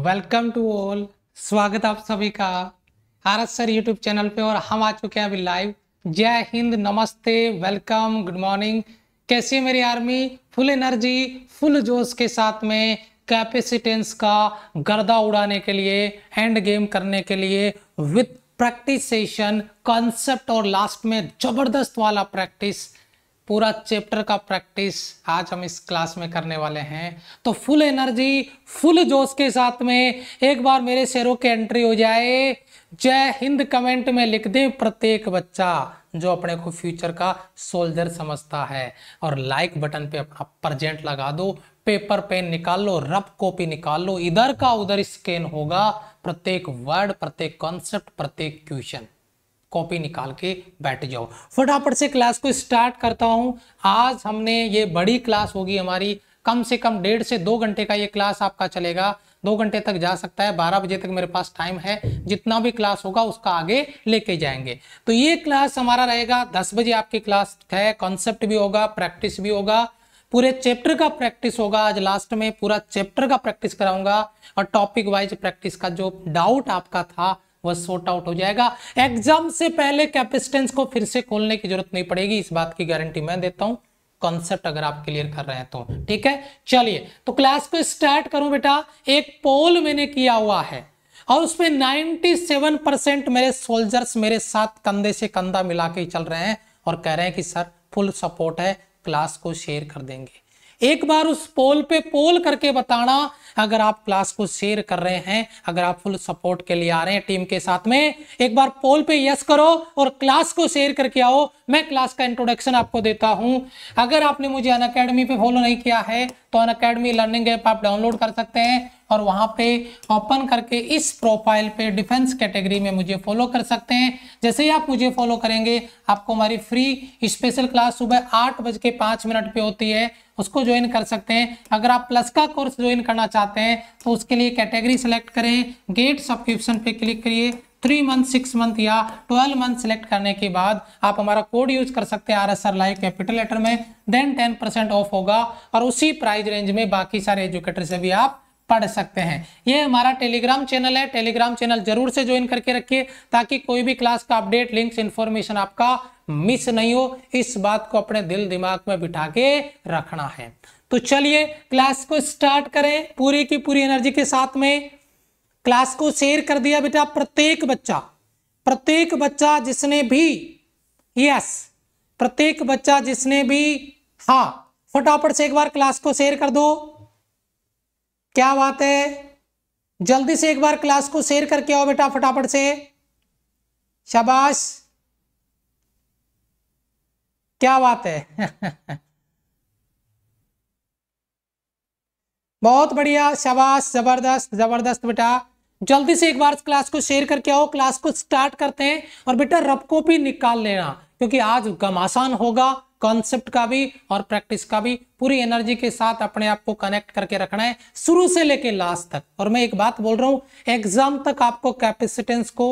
Welcome to all स्वागत आप सभी का R S sir YouTube channel पे और हम आ चुके हैं अभी लाइव जय हिंद नमस्ते वेलकम गुड मॉर्निंग कैसी है मेरी आर्मी फुल एनर्जी फुल जोश के साथ में कैपेसिटेंस का गर्दा उड़ाने के लिए एंड गेम करने के लिए विथ प्रैक्टिस सेशन कॉन्सेप्ट और लास्ट में जबरदस्त वाला प्रैक्टिस पूरा चैप्टर का प्रैक्टिस आज हम इस क्लास में करने वाले हैं तो फुल एनर्जी फुल जोश के साथ में एक बार मेरे शेरों की एंट्री हो जाए जय हिंद कमेंट में लिख दें प्रत्येक बच्चा जो अपने को फ्यूचर का सोल्जर समझता है और लाइक बटन पे अपना प्रजेंट लगा दो पेपर पेन निकाल लो रफ कॉपी निकाल लो इधर का उधर स्कैन होगा प्रत्येक वर्ड प्रत्येक कॉन्सेप्ट प्रत्येक क्वेश्चन कॉपी निकाल के बैठ जाओ फटाफट से क्लास को स्टार्ट करता हूँ आज हमने ये बड़ी क्लास होगी हमारी कम से कम डेढ़ से दो घंटे का ये क्लास आपका चलेगा दो घंटे तक जा सकता है बारह बजे तक मेरे पास टाइम है जितना भी क्लास होगा उसका आगे लेके जाएंगे तो ये क्लास हमारा रहेगा दस बजे आपकी क्लास है कॉन्सेप्ट भी होगा प्रैक्टिस भी होगा पूरे चैप्टर का प्रैक्टिस होगा आज लास्ट में पूरा चैप्टर का प्रैक्टिस कराऊंगा और टॉपिक वाइज प्रैक्टिस का जो डाउट आपका था वह सॉर्ट आउट हो जाएगा एग्जाम से पहले कैपेसिटेंस को फिर से खोलने की जरूरत नहीं पड़ेगी इस बात की गारंटी मैं देता हूं कॉन्सेप्ट अगर आप क्लियर कर रहे हैं तो ठीक है चलिए तो क्लास को स्टार्ट करूं बेटा एक पोल मैंने किया हुआ है और उसमें सेवन परसेंट मेरे सोल्जर्स मेरे साथ कंधे से कंधा मिला के चल रहे हैं और कह रहे हैं कि सर फुल सपोर्ट है क्लास को शेयर कर देंगे एक बार उस पोल पे पोल करके बताना अगर आप क्लास को शेयर कर रहे हैं अगर आप फुल सपोर्ट के लिए आ रहे हैं टीम के साथ में एक बार पोल पे यस करो और क्लास को शेयर करके आओ मैं क्लास का इंट्रोडक्शन आपको देता हूं अगर आपने मुझे अन अकेडमी पे फॉलो नहीं किया है तो अन अकेडमी लर्निंग ऐप आप डाउनलोड कर सकते हैं और वहाँ पे ओपन करके इस प्रोफाइल पे डिफेंस कैटेगरी में मुझे फॉलो कर सकते हैं जैसे ही आप मुझे फॉलो करेंगे आपको हमारी फ्री स्पेशल क्लास सुबह आठ बज के पाँच मिनट पे होती है उसको ज्वाइन कर सकते हैं अगर आप प्लस का कोर्स ज्वाइन करना चाहते हैं तो उसके लिए कैटेगरी सेलेक्ट करें गेट सब्सक्रिप्शन पे क्लिक करिए थ्री मंथ सिक्स मंथ या ट्वेल्व मंथ सेलेक्ट करने के बाद आप हमारा कोड यूज कर सकते हैं R S R live capital letter में देन टेन परसेंट ऑफ होगा और उसी प्राइस रेंज में बाकी सारे एजुकेटर से भी आप पढ़ सकते हैं ये हमारा टेलीग्राम चैनल है टेलीग्राम चैनल जरूर से ज्वाइन करके रखिए ताकि कोई भी क्लास का अपडेट लिंक्स इंफॉर्मेशन आपका मिस नहीं हो इस बात को अपने दिल दिमाग में बिठा के रखना है तो चलिए क्लास को स्टार्ट करें पूरी की पूरी एनर्जी के साथ में क्लास को शेयर कर दिया बेटा प्रत्येक बच्चा प्रत्येक बच्चा जिसने भी यस प्रत्येक बच्चा जिसने भी हा फटाफट से एक बार क्लास को शेयर कर दो क्या बात है जल्दी से एक बार क्लास को शेयर करके आओ बेटा फटाफट से शाबाश क्या बात है बहुत बढ़िया शाबाश जबरदस्त जबरदस्त बेटा जल्दी से एक बार क्लास को शेयर करके आओ क्लास को स्टार्ट करते हैं और बेटा को कॉपी निकाल लेना क्योंकि आज गम आसान होगा कॉन्सेप्ट का भी और प्रैक्टिस का भी पूरी एनर्जी के साथ अपने आप को कनेक्ट करके रखना है शुरू से लेके लास्ट तक और मैं एक बात बोल रहा हूं एग्जाम तक आपको कैपेसिटेंस को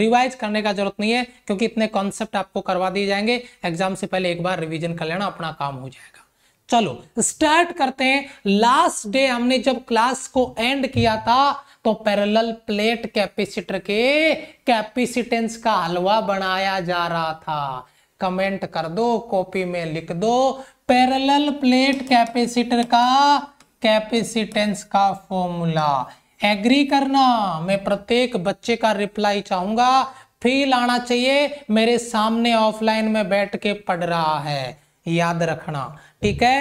रिवाइज करने का जरूरत नहीं है क्योंकि इतने कॉन्सेप्ट आपको करवा दिए जाएंगे एग्जाम से पहले एक बार रिविजन कर लेना अपना काम हो जाएगा चलो स्टार्ट करते हैं लास्ट डे हमने जब क्लास को एंड किया था तो पैरेलल प्लेट कैपेसिटर के कैपेसिटेंस का हलवा बनाया जा रहा था कमेंट कर दो कॉपी में लिख दो पैरेलल प्लेट कैपेसिटर का कैपेसिटेंस का फॉर्मूला एग्री करना मैं प्रत्येक बच्चे का रिप्लाई चाहूंगा फील आना चाहिए मेरे सामने ऑफलाइन में बैठ के पढ़ रहा है याद रखना ठीक है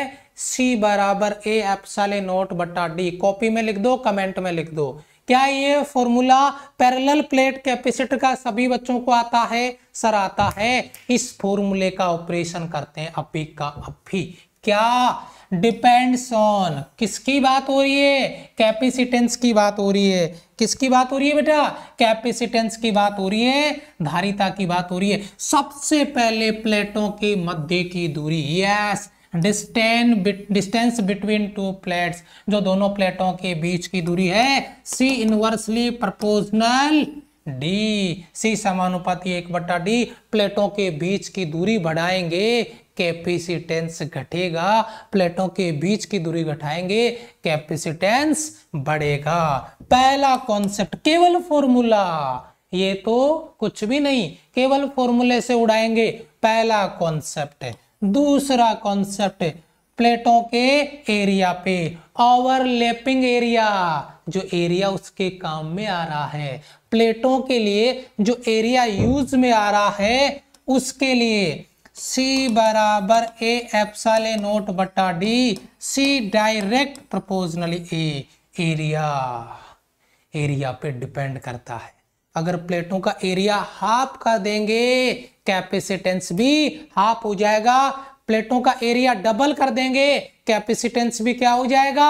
सी बराबर ए एप्साले नोट बटा डी कॉपी में लिख दो कमेंट में लिख दो क्या ये फॉर्मूला पैरेलल प्लेट कैपेसिटर का सभी बच्चों को आता है सर आता है इस फॉर्मूले का ऑपरेशन करते हैं अभी का अभी क्या डिपेंड्स ऑन किसकी बात हो रही है कैपेसिटेंस की बात हो रही है किसकी बात हो रही है बेटा कैपेसिटेंस की बात हो रही है धारिता की बात हो रही है सबसे पहले प्लेटों के मध्य की दूरी yes distance distance between two plates जो दोनों प्लेटों के बीच की दूरी है C inversely proportional D C समानुपाती एक बट्टा डी प्लेटों के बीच की दूरी बढ़ाएंगे कैपेसिटेंस घटेगा प्लेटों के बीच की दूरी घटाएंगे कैपेसिटेंस बढ़ेगा पहला कॉन्सेप्ट केवल फॉर्मूला ये तो कुछ भी नहीं केवल फॉर्मूले से उड़ाएंगे पहला कॉन्सेप्ट है दूसरा कॉन्सेप्ट प्लेटों के एरिया पे ओवरलैपिंग एरिया जो एरिया उसके काम में आ रहा है प्लेटों के लिए जो एरिया यूज में आ रहा है उसके लिए C बराबर ए एप्साले नोट बटा D C direct proportionally A area area पे डिपेंड करता है अगर प्लेटों का एरिया हाफ का देंगे कैपेसिटेंस भी हाफ हो जाएगा प्लेटों का एरिया डबल कर देंगे कैपेसिटेंस भी क्या हो जाएगा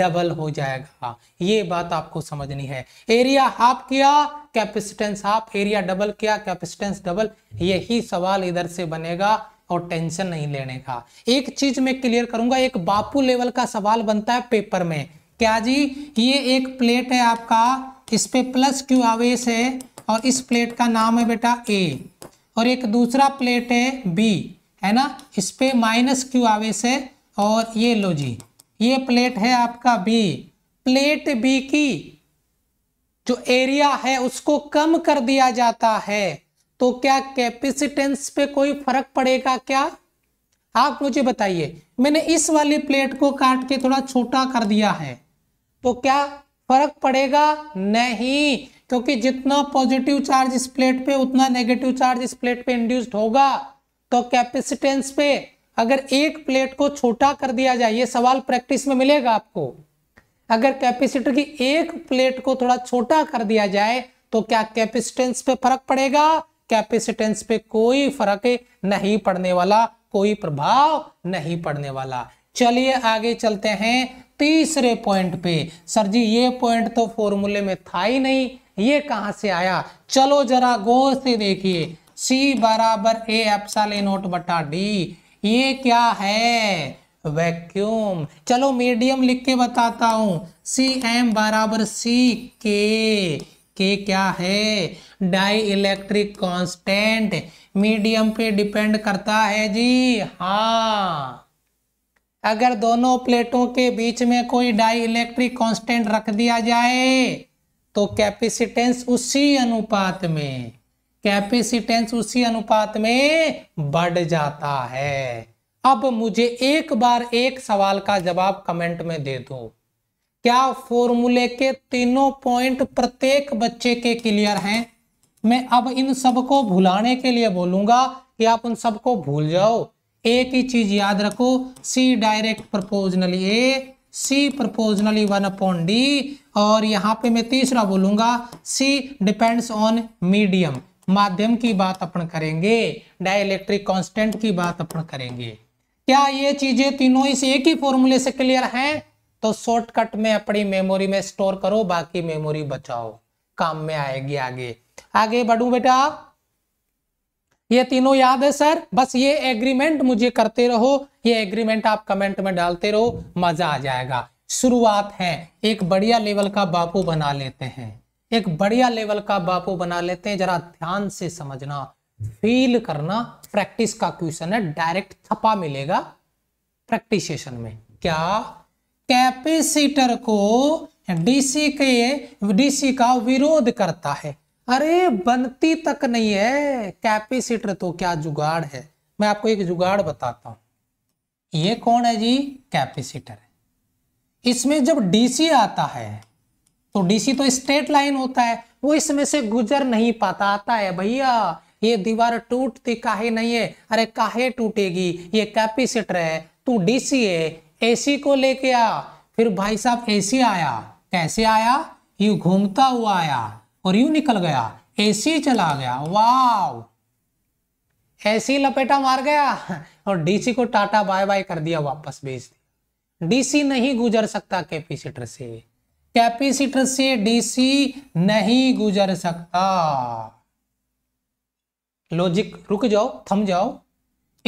डबल हो जाएगा ये बात आपको समझनी है एरिया हाफ किया कैपेसिटेंस हाफ एरिया डबल किया कैपेसिटेंस डबल यही सवाल इधर से बनेगा और टेंशन नहीं लेने का एक चीज मैं क्लियर करूंगा एक बापू लेवल का सवाल बनता है पेपर में क्या जी ये एक प्लेट है आपका इस पे प्लस क्यू आवेश है और इस प्लेट का नाम है बेटा ए और एक दूसरा प्लेट है बी है ना इस पर माइनस क्यू आवेश है और ये लो जी ये प्लेट है आपका बी प्लेट बी की जो एरिया है उसको कम कर दिया जाता है तो क्या कैपेसिटेंस पे कोई फर्क पड़ेगा क्या आप मुझे बताइए मैंने इस वाली प्लेट को काट के थोड़ा छोटा कर दिया है तो क्या फर्क पड़ेगा नहीं क्योंकि जितना पॉजिटिव चार्ज इस प्लेट पे उतना नेगेटिव चार्ज इस प्लेट पे इंड्यूस्ड होगा तो कैपेसिटेंस पे अगर एक प्लेट को छोटा कर दिया जाए ये सवाल प्रैक्टिस में मिलेगा आपको अगर कैपेसिटर की एक प्लेट को थोड़ा छोटा कर दिया जाए तो क्या कैपेसिटेंस पे फर्क पड़ेगा कैपेसिटेंस पे कोई फर्क नहीं पड़ने वाला कोई प्रभाव नहीं पड़ने वाला चलिए आगे चलते हैं तीसरे पॉइंट पे सर जी ये पॉइंट तो फॉर्मूले में था ही नहीं ये कहां से आया चलो जरा गौर से देखिए सी बराबर ए एप्साले नोट बटा डी ये क्या है वैक्यूम चलो मीडियम लिख के बताता हूं सी एम बराबर सी के के क्या है डाई इलेक्ट्रिक कॉन्स्टेंट मीडियम पे डिपेंड करता है जी हाँ अगर दोनों प्लेटों के बीच में कोई डाई इलेक्ट्रिक कॉन्स्टेंट रख दिया जाए तो कैपेसिटेंस उसी अनुपात में कैपेसिटेंस उसी अनुपात में बढ़ जाता है अब मुझे एक बार एक सवाल का जवाब कमेंट में दे दो क्या फॉर्मूले के तीनों पॉइंट प्रत्येक बच्चे के क्लियर हैं मैं अब इन सबको भुलाने के लिए बोलूंगा कि आप उन सबको भूल जाओ एक ही चीज याद रखो C direct proportional A C proportionally one upon D और यहाँ पे मैं तीसरा बोलूंगा सी डिपेंड्स ऑन मीडियम माध्यम की बात अपन करेंगे डायलेक्ट्रिक कांस्टेंट की बात अपन करेंगे क्या ये चीजें तीनों इस एक ही फॉर्मूले से क्लियर हैं तो शॉर्टकट में अपनी मेमोरी में स्टोर करो बाकी मेमोरी बचाओ काम में आएगी आगे आगे बढ़ू बेटा ये तीनों याद है सर बस ये एग्रीमेंट मुझे करते रहो ये एग्रीमेंट आप कमेंट में डालते रहो मजा आ जाएगा शुरुआत है एक बढ़िया लेवल का बापू बना लेते हैं एक बढ़िया लेवल का बापू बना लेते हैं जरा ध्यान से समझना फील करना प्रैक्टिस का क्वेश्चन है डायरेक्ट थपा मिलेगा प्रैक्टिस सेशन में क्या कैपेसिटर को डीसी के डीसी का विरोध करता है अरे बनती तक नहीं है कैपेसिटर तो क्या जुगाड़ है मैं आपको एक जुगाड़ बताता हूं ये कौन है जी कैपेसिटर है इसमें जब डीसी आता है तो डीसी तो स्ट्रेट लाइन होता है वो इसमें से गुजर नहीं पाता आता है भैया ये दीवार टूटती काहे नहीं है अरे काहे टूटेगी ये कैपेसिटर है तू डीसी है एसी को लेके आ फिर भाई साहब एसी आया कैसे आया ये घूमता हुआ आया और यू निकल गया एसी चला गया वाव एसी लपेटा मार गया और डीसी को टाटा बाय बाय कर दिया वापस भेज दिया डीसी नहीं गुजर सकता कैपेसिटर से कैपेसिटर से डीसी नहीं गुजर सकता लॉजिक रुक जाओ थम जाओ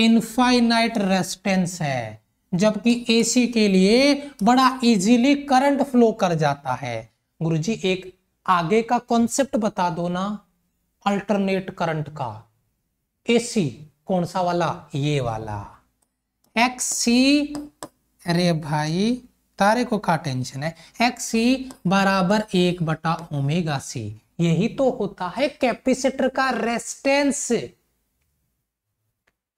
इनफाइनाइट रेस्टेंस है जबकि एसी के लिए बड़ा इजीली करंट फ्लो कर जाता है गुरुजी एक आगे का कॉन्सेप्ट बता दो ना अल्टरनेट करंट का एसी कौन सा वाला ये वाला एक्सी अरे भाई तारे को का टेंशन है एक्स सी बराबर एक बटा ओमेगा सी यही तो होता है कैपेसिटर का रेस्टेंस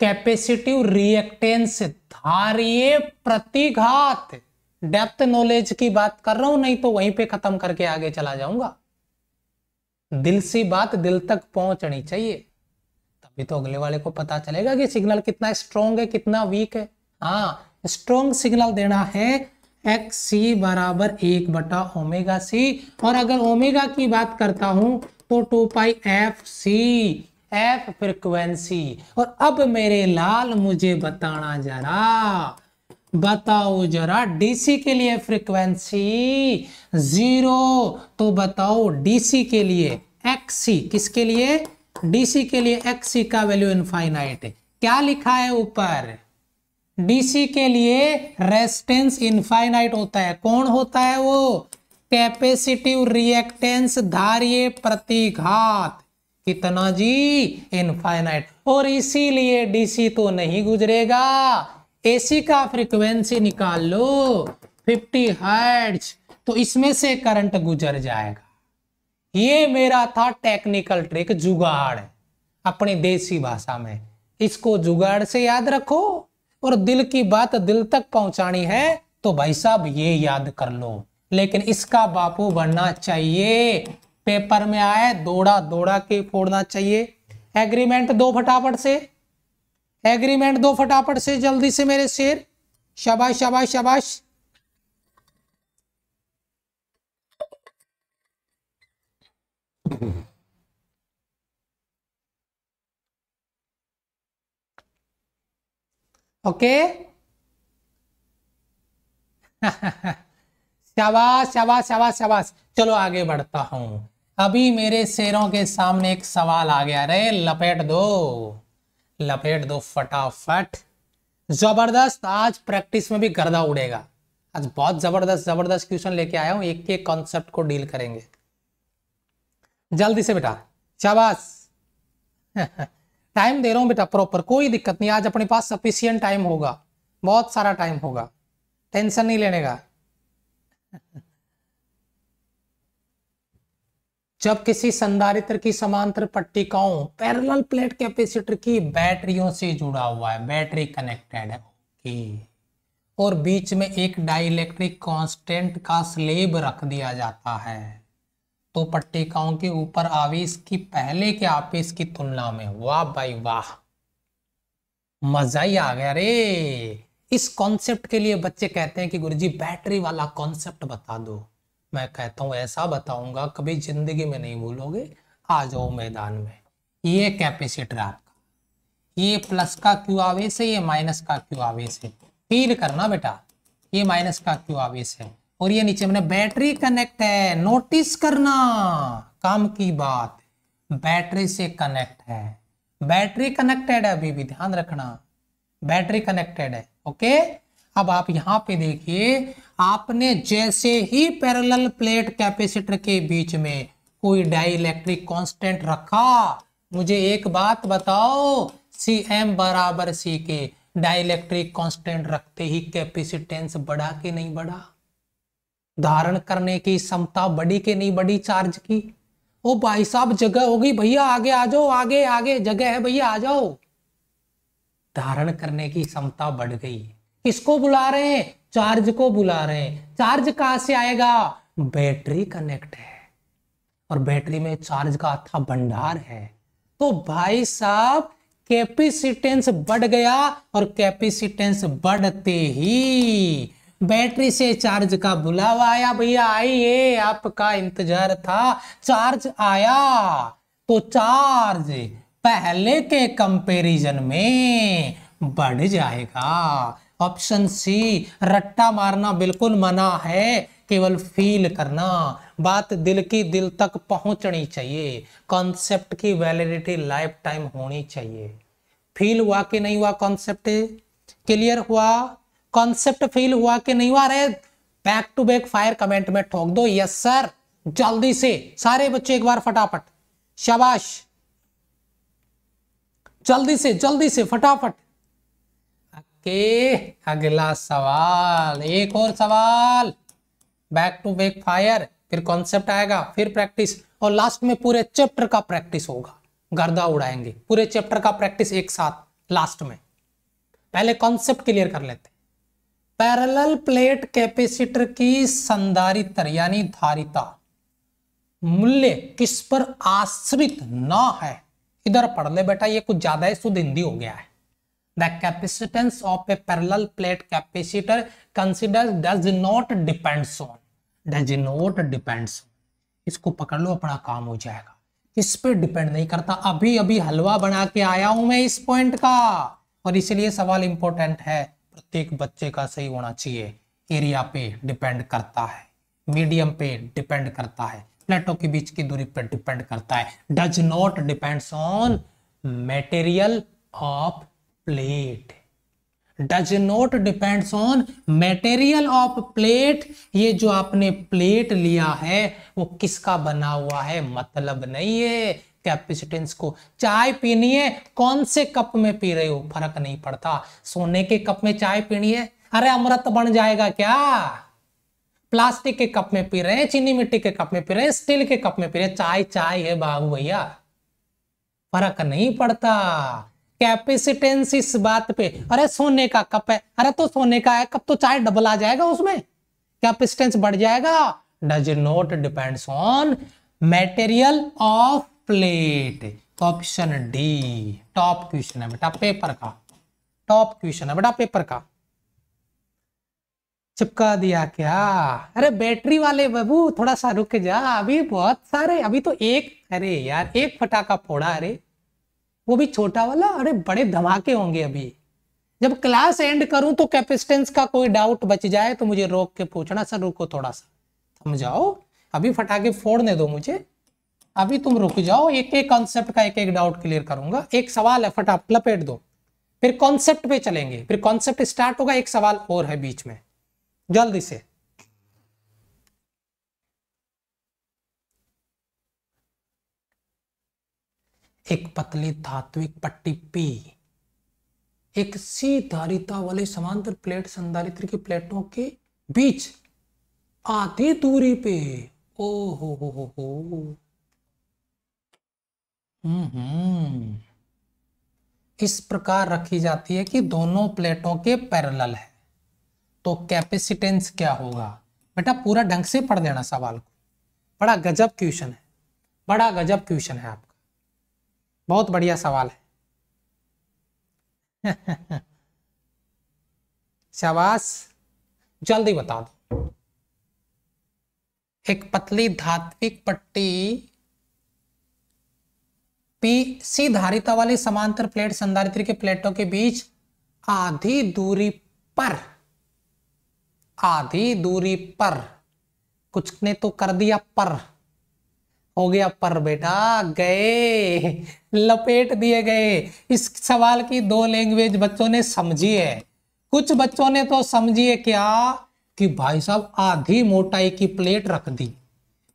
कैपेसिटिव रिएक्टेंस धारिय प्रतिघात डेप्थ नॉलेज की बात कर रहा हूं नहीं तो वहीं पे खत्म करके आगे चला जाऊंगा दिल सी बात दिल तक पहुंचनी चाहिए तभी तो अगले वाले को पता चलेगा कि सिग्नल कितना स्ट्रोंग है कितना वीक है हाँ स्ट्रोंग सिग्नल देना है एक्स सी बराबर एक बटा ओमेगा सी और अगर ओमेगा की बात करता हूं तो two pi F C F frequency और अब मेरे लाल मुझे बताना जरा बताओ जरा डीसी के लिए फ्रीक्वेंसी जीरो तो बताओ डीसी के लिए एक्सी किसके लिए डीसी के लिए एक्सी का वैल्यू इनफाइनाइट है क्या लिखा है ऊपर डीसी के लिए रेस्टेंस इनफाइनाइट होता है कौन होता है वो कैपेसिटिव रिएक्टेंस धार्य प्रतिघात कितना जी इनफाइनाइट और इसीलिए डीसी तो नहीं गुजरेगा एसी का फ्रीक्वेंसी निकाल लो 50 हर्ट्ज तो इसमें से करंट गुजर जाएगा ये मेरा था टेक्निकल ट्रिक जुगाड़ अपनी देसी भाषा में इसको जुगाड़ से याद रखो और दिल की बात दिल तक पहुंचानी है तो भाई साहब ये याद कर लो लेकिन इसका बापू बनना चाहिए पेपर में आए दौड़ा दौड़ा के फोड़ना चाहिए एग्रीमेंट दो फटाफट से एग्रीमेंट दो फटाफट से जल्दी से मेरे शेर शाबाश शाबाश शाबाश ओके शाबाश शाबाश शाबाश शाबाश चलो आगे बढ़ता हूं अभी मेरे शेरों के सामने एक सवाल आ गया रे लपेट दो लपेट दो फटाफट जबरदस्त आज प्रैक्टिस में भी गर्दा उड़ेगा आज बहुत जबरदस्त जबरदस्त क्वेश्चन लेके आया हूं एक एक कॉन्सेप्ट को डील करेंगे जल्दी से बेटा शाबाश टाइम दे रहा हूं बेटा प्रॉपर कोई दिक्कत नहीं आज अपने पास सफिशियंट टाइम होगा बहुत सारा टाइम होगा टेंशन नहीं लेने का जब किसी संधारित्र की समांतर पट्टिकाओं पैरेलल प्लेट कैपेसिटर की बैटरियों से जुड़ा हुआ है बैटरी कनेक्टेड है ओके और बीच में एक डाइलेक्ट्रिक कांस्टेंट का स्लेब रख दिया जाता है तो पट्टिकाओं के ऊपर आवेश की पहले के आवेश की तुलना में वाह भाई वाह मजा ही आ गया रे इस कॉन्सेप्ट के लिए बच्चे कहते हैं कि गुरुजी बैटरी वाला कॉन्सेप्ट बता दो मैं कहता हूँ ऐसा बताऊंगा कभी जिंदगी में नहीं भूलोगे आ जाओ मैदान में ये कैपेसिटर आपका ये प्लस का क्यू आवेश है ये माइनस का क्यू आवेश है फील करना बेटा ये माइनस का क्यू आवेश है और ये नीचे मैंने बैटरी कनेक्ट है नोटिस करना काम की बात बैटरी से कनेक्ट है बैटरी कनेक्टेड है अभी भी ध्यान रखना बैटरी कनेक्टेड है ओके अब आप यहां पे देखिए आपने जैसे ही पैरेलल प्लेट कैपेसिटर के बीच में कोई डाइलेक्ट्रिक कांस्टेंट रखा मुझे एक बात बताओ सी एम बराबर सी के डाइलेक्ट्रिक कांस्टेंट रखते ही कैपेसिटेंस बढ़ा के नहीं बढ़ा धारण करने की क्षमता बड़ी के नहीं बड़ी चार्ज की ओ भाई साहब जगह होगी भैया आगे आ जाओ आगे आगे जगह है भैया आ जाओ धारण करने की क्षमता बढ़ गई किसको बुला रहे हैं चार्ज को बुला रहे हैं चार्ज कहां से आएगा बैटरी कनेक्ट है और बैटरी में चार्ज का अथा भंडार है तो भाई साहब कैपेसिटेंस बढ़ गया और कैपेसिटेंस बढ़ते ही बैटरी से चार्ज का बुलावा आया भैया आइए आपका इंतजार था चार्ज आया तो चार्ज पहले के कंपैरिजन में बढ़ जाएगा ऑप्शन सी रट्टा मारना बिल्कुल मना है केवल फील करना बात दिल की दिल तक पहुंचनी चाहिए कॉन्सेप्ट की वैलिडिटी लाइफ टाइम होनी चाहिए फील हुआ कि नहीं हुआ कॉन्सेप्ट क्लियर हुआ कॉन्सेप्ट फील हुआ कि नहीं हुआ रे back to back fire comment में ठोक दो यस सर जल्दी से सारे बच्चे एक बार फटाफट शाबाश जल्दी से जल्दी से फटाफट के अगला सवाल एक और सवाल बैक टू बैक फायर फिर कॉन्सेप्ट आएगा फिर प्रैक्टिस और लास्ट में पूरे चैप्टर का प्रैक्टिस होगा गर्दा उड़ाएंगे पूरे चैप्टर का प्रैक्टिस एक साथ लास्ट में पहले कॉन्सेप्ट क्लियर कर लेते पैरेलल प्लेट कैपेसिटर की संधारितर यानी धारिता मूल्य किस पर आश्रित ना है इधर पढ़ ले बेटा ये कुछ ज्यादा ही शुद्ध हिंदी हो गया है the capacitance of a parallel plate capacitor considers does not depends on does not depends इसको पकड़ लो अपना काम हो जाएगा इस पे डिपेंड नहीं करता अभी अभी हलवा बना के आया हूं मैं इस पॉइंट का और इसलिए सवाल इंपॉर्टेंट है प्रत्येक बच्चे का सही होना चाहिए एरिया पे डिपेंड करता है मीडियम पे डिपेंड करता है प्लेटों के बीच की दूरी पर डिपेंड करता है does not depends on material of plate does not depends on material of plate ये जो आपने प्लेट लिया है वो किसका बना हुआ है मतलब नहीं है कैपेसिटेंस को चाय पीनी है कौन से कप में पी रहे हो फर्क नहीं पड़ता सोने के कप में चाय पीनी है अरे अमृत बन जाएगा क्या प्लास्टिक के कप में पी रहे हैं चीनी मिट्टी के कप में पी रहे हैं स्टील के कप में पी रहे हैं चाय चाय है बाबू भैया फर्क नहीं पड़ता कैपेसिटेंस इस बात पे अरे सोने का कप है अरे तो सोने का है कप तो चाहे डबल आ जाएगा उसमें कैपेसिटेंस बढ़ जाएगा does not depends on material of plate option D top question है बेटा पेपर का टॉप क्वेश्चन है बेटा पेपर का चिपका दिया क्या अरे बैटरी वाले बबू थोड़ा सा रुक जा अभी बहुत सारे अभी तो एक अरे यार एक फटाका फोड़ा अरे वो भी छोटा वाला अरे बड़े धमाके होंगे अभी जब क्लास एंड करूं तो कैपेसिटेंस का कोई डाउट बच जाए तो मुझे रोक के पूछना सर रुको थोड़ा सा तुम जाओ अभी फटाके फोड़ने दो मुझे अभी तुम रुक जाओ एक एक कॉन्सेप्ट का एक एक डाउट क्लियर करूंगा एक सवाल है फटाफट लपेट दो फिर कॉन्सेप्ट पे चलेंगे फिर कॉन्सेप्ट स्टार्ट होगा एक सवाल और है बीच में जल्दी से एक पतली धात्विक पट्टी पी एक सी धारिता वाले समांतर प्लेट संधारित्र की प्लेटों के बीच आधी दूरी पे ओ हो हो हो हो हम्म, हम्म। इस प्रकार रखी जाती है कि दोनों प्लेटों के पैरेलल है तो कैपेसिटेंस क्या होगा बेटा पूरा ढंग से पढ़ देना सवाल को बड़ा गजब क्वेश्चन है बड़ा गजब क्वेश्चन है आपका बहुत बढ़िया सवाल है शाबाश जल्दी बता दो एक पतली धात्विक पट्टी पी सी धारिता वाली समांतर प्लेट संधारित्र के प्लेटों के बीच आधी दूरी पर आधी दूरी पर कुछ ने तो कर दिया पर हो गया पर बेटा गए लपेट दिए गए इस सवाल की दो लैंग्वेज बच्चों ने समझी है कुछ बच्चों ने तो समझी है क्या कि भाई साहब आधी मोटाई की प्लेट रख दी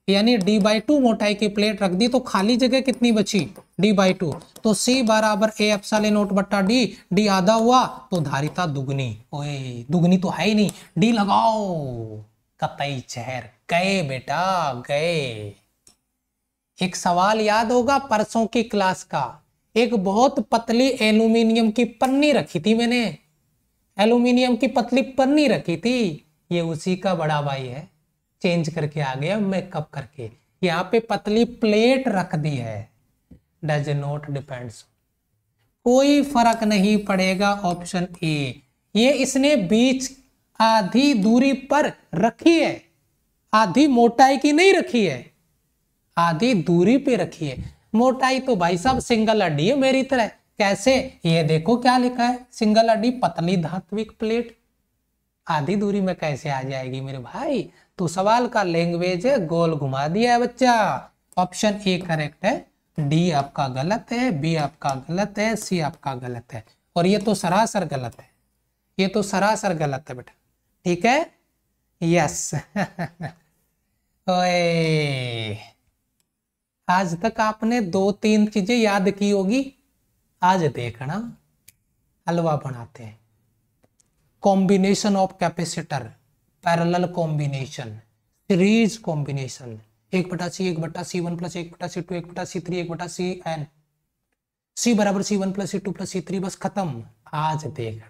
यानी d बाई टू मोटाई की प्लेट रख दी तो खाली जगह कितनी बची d बाई टू तो c बराबर ए साले नोट बट्टा d d आधा हुआ तो धारिता दुगनी ओए दुगनी तो है ही नहीं d लगाओ कतई चेहर गए बेटा गए एक सवाल याद होगा परसों की क्लास का एक बहुत पतली एल्यूमिनियम की पन्नी रखी थी मैंने एल्यूमिनियम की पतली पन्नी रखी थी ये उसी का बड़ा भाई है चेंज करके आ गया मेकअप करके यहाँ पे पतली प्लेट रख दी है डज नॉट डिपेंड्स कोई फर्क नहीं पड़ेगा ऑप्शन ए ये इसने बीच आधी दूरी पर रखी है आधी मोटाई की नहीं रखी है आधी दूरी पे रखिए मोटाई तो भाई साहब सिंगल हड्डी है मेरी तरह कैसे ये देखो क्या लिखा है सिंगल हड्डी पतली धात्विक प्लेट आधी दूरी में कैसे आ जाएगी मेरे भाई तो सवाल का लैंग्वेज गोल घुमा दिया है बच्चा ऑप्शन ए करेक्ट है डी आपका गलत है बी आपका गलत है सी आपका गलत है और ये तो सरासर गलत है ये तो सरासर गलत है बेटा ठीक है यस ओए आज तक आपने दो तीन चीजें याद की होगी आज देखना हलवा बनाते हैं combination of capacitor parallel combination series combination एक बटा सी एक बटा सी वन प्लस एक बटा सी टू एक बटा सी थ्री एक बटा सी एन सी बराबर C one plus C two plus C three बस खत्म आज देखना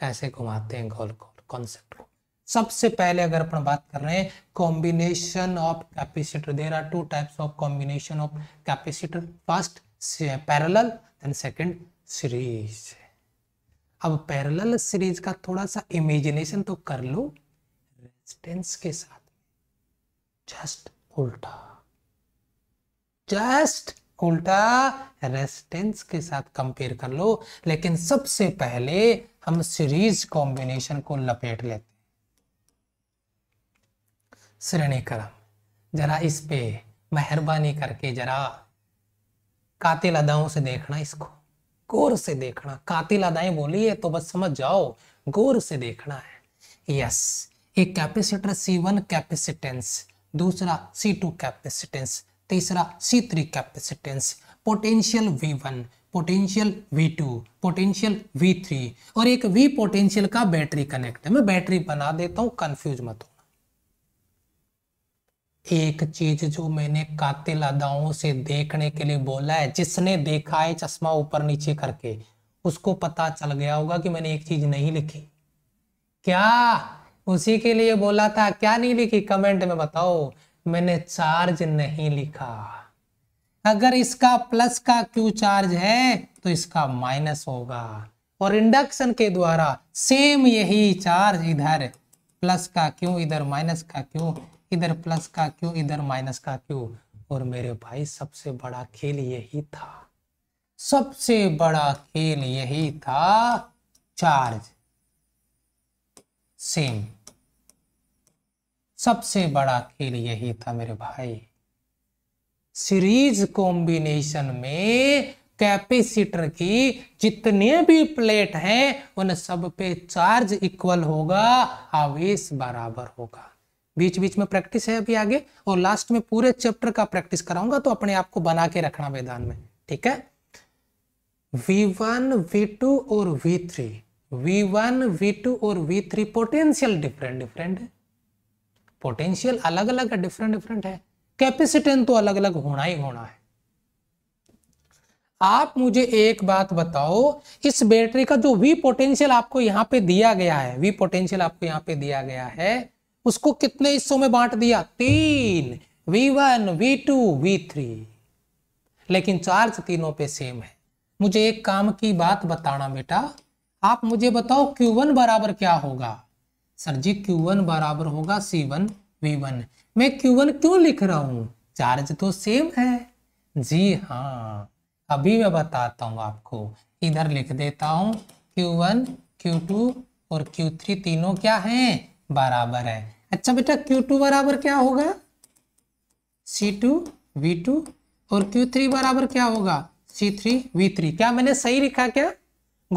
कैसे घुमाते हैं गोल गोल कॉन्सेप्ट को सबसे पहले अगर अपन बात कर रहे हैं combination of capacitor there are two types of combination of capacitor first parallel and second series अब पैरेलल सीरीज का थोड़ा सा इमेजिनेशन तो कर लो रेजिस्टेंस के साथ जस्ट उल्टा जस्ट उल्टा रेजिस्टेंस के साथ कंपेयर कर लो लेकिन सबसे पहले हम सीरीज कॉम्बिनेशन को लपेट लेते हैं श्रेणी क्रम ज़रा इस पे मेहरबानी करके ज़रा कातिल अदाओं से देखना इसको गौर से देखना कातिल अदाएं बोली है तो बस समझ जाओ गौर से देखना है यस एक कैपेसिटर सी वन कैपेसिटेंस दूसरा सी टू कैपेसिटेंस तीसरा C three capacitance potential V one potential V two potential V three और एक वी पोटेंशियल का बैटरी कनेक्ट है मैं बैटरी बना देता हूँ कन्फ्यूज मत हो एक चीज जो मैंने कातिल अदाओं से देखने के लिए बोला है जिसने देखा है चश्मा ऊपर नीचे करके उसको पता चल गया होगा कि मैंने एक चीज नहीं लिखी क्या उसी के लिए बोला था क्या नहीं लिखी कमेंट में बताओ मैंने चार्ज नहीं लिखा अगर इसका प्लस का क्यू चार्ज है तो इसका माइनस होगा और इंडक्शन के द्वारा सेम यही चार्ज इधर प्लस का क्यों इधर माइनस का क्यों इधर प्लस का क्यू इधर माइनस का क्यू और मेरे भाई सबसे बड़ा खेल यही था सबसे बड़ा खेल यही था चार्ज सेम सबसे बड़ा खेल यही था मेरे भाई सीरीज कॉम्बिनेशन में कैपेसिटर की जितने भी प्लेट हैं उन सब पे चार्ज इक्वल होगा आवेश बराबर होगा बीच बीच में प्रैक्टिस है अभी आगे और लास्ट में पूरे चैप्टर का प्रैक्टिस कराऊंगा तो अपने आप को बना के रखना मैदान में ठीक है V1, V2 और V3 V1, V2 और V3 पोटेंशियल डिफरेंट डिफरेंट है पोटेंशियल अलग अलग है डिफरेंट डिफरेंट है कैपेसिटेंस तो अलग अलग होना ही होना है आप मुझे एक बात बताओ इस बैटरी का जो वी पोटेंशियल आपको यहां पे दिया गया है वी पोटेंशियल आपको यहां पे दिया गया है उसको कितने हिस्सों में बांट दिया तीन V one V two V three लेकिन चार्ज तीनों पे सेम है मुझे एक काम की बात बताना बेटा आप मुझे बताओ Q1 बराबर क्या होगा सर जी Q1 बराबर होगा C1 V1 मैं Q1 क्यों लिख रहा हूं चार्ज तो सेम है जी हाँ अभी मैं बताता हूं आपको इधर लिख देता हूं Q1 Q2 और Q3 तीनों क्या हैं बराबर है अच्छा बेटा क्यू टू बराबर क्या होगा सी टू वी टू और क्यू थ्री बराबर क्या होगा सी थ्री वी थ्री क्या मैंने सही लिखा क्या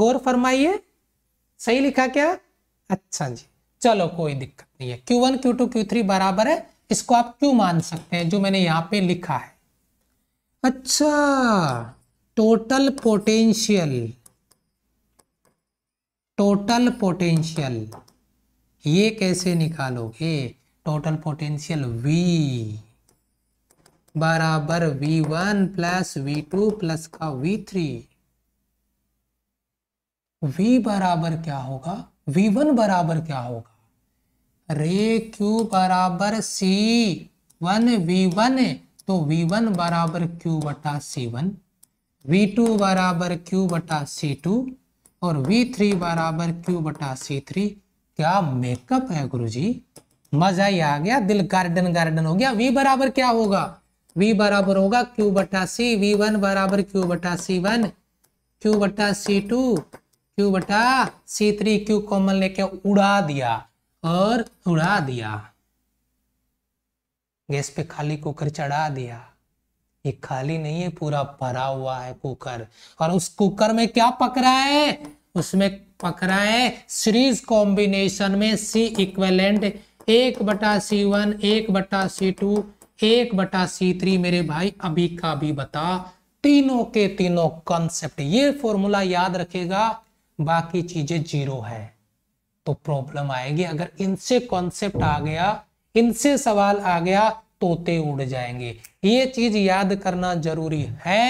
गौर फरमाइए सही लिखा क्या अच्छा जी चलो कोई दिक्कत नहीं है Q one Q two Q three बराबर है इसको आप क्यों मान सकते हैं जो मैंने यहां पे लिखा है अच्छा टोटल पोटेंशियल टोटल पोटेंशियल ये कैसे निकालोगे टोटल पोटेंशियल V बराबर V1 one plus V two plus का V3 V, बराबर क्या होगा V1 वन बराबर क्या होगा रे क्यू बराबर सी वन वी वन तो V1 वन बराबर Q बटा सी वन वी टू बराबर Q बटा सी टू और V3 बराबर Q बटा सी थ्री क्या मेकअप है गुरुजी मजा ही आ गया दिल गार्डन गार्डन हो गया वी बराबर क्या होगा v बराबर होगा q बटा सी वी वन बराबर q बटा सी वन क्यू बटा सी टू क्यू बटा सी थ्री क्यू कॉमन लेके उड़ा दिया और उड़ा दिया गैस पे खाली कुकर चढ़ा दिया ये खाली नहीं है पूरा भरा हुआ है कुकर और उस कुकर में क्या पक रहा है उसमें पकड़ाएं सीरीज कॉम्बिनेशन में सी इक्वेलेंट एक बटा सी वन एक बटा सी टू एक बटा सी थ्री मेरे भाई अभी का भी बता तीनों के तीनों कॉन्सेप्ट ये फॉर्मूला याद रखेगा बाकी चीजें जीरो है तो प्रॉब्लम आएगी अगर इनसे कॉन्सेप्ट आ गया इनसे सवाल आ गया तोते उड़ जाएंगे ये चीज याद करना जरूरी है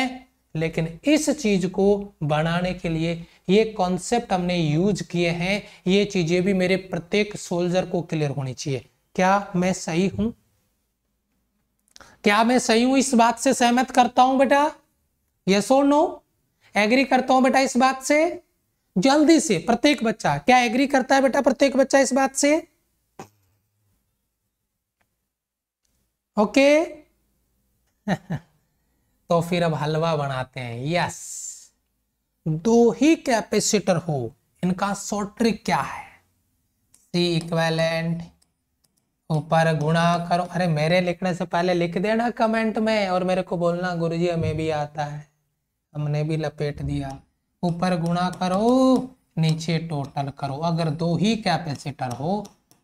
लेकिन इस चीज को बनाने के लिए ये कॉन्सेप्ट हमने यूज किए हैं ये चीजें भी मेरे प्रत्येक सोल्जर को क्लियर होनी चाहिए क्या मैं सही हूं क्या मैं सही हूं इस बात से सहमत करता हूं बेटा यस और नो एग्री करता हूं बेटा इस बात से जल्दी से प्रत्येक बच्चा क्या एग्री करता है बेटा प्रत्येक बच्चा इस बात से ओके okay? तो फिर अब हलवा बनाते हैं यस दो ही कैपेसिटर हो इनका शॉर्ट ट्रिक क्या है सी इक्वेलेंट ऊपर गुणा करो अरे मेरे लिखने से पहले लिख देना कमेंट में और मेरे को बोलना गुरुजी हमें भी आता है हमने भी लपेट दिया ऊपर गुणा करो नीचे टोटल करो अगर दो ही कैपेसिटर हो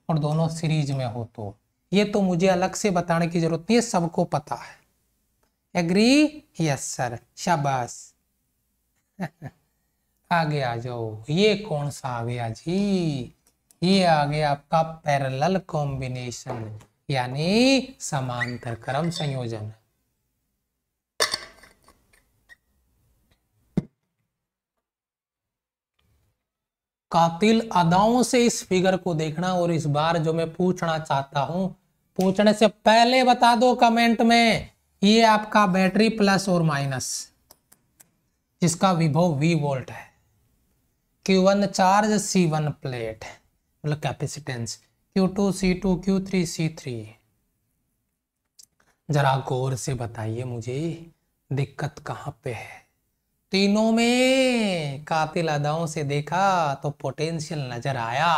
और दोनों सीरीज में हो तो ये तो मुझे अलग से बताने की जरूरत नहीं है सबको पता है एग्री यस सर शाबाश आगे आ जाओ ये कौन सा आ गया जी ये आ गया आपका पैरेलल कॉम्बिनेशन यानी समांतर क्रम संयोजन कातिल अदाओं से इस फिगर को देखना और इस बार जो मैं पूछना चाहता हूं पूछने से पहले बता दो कमेंट में ये आपका बैटरी प्लस और माइनस जिसका विभव वी वोल्ट है Q one charge C one plate मतलब capacitance Q two C two Q three C three जरा गौर से बताइए मुझे दिक्कत कहाँ पे है तीनों में कातिल अदाओं से देखा तो पोटेंशियल नजर आया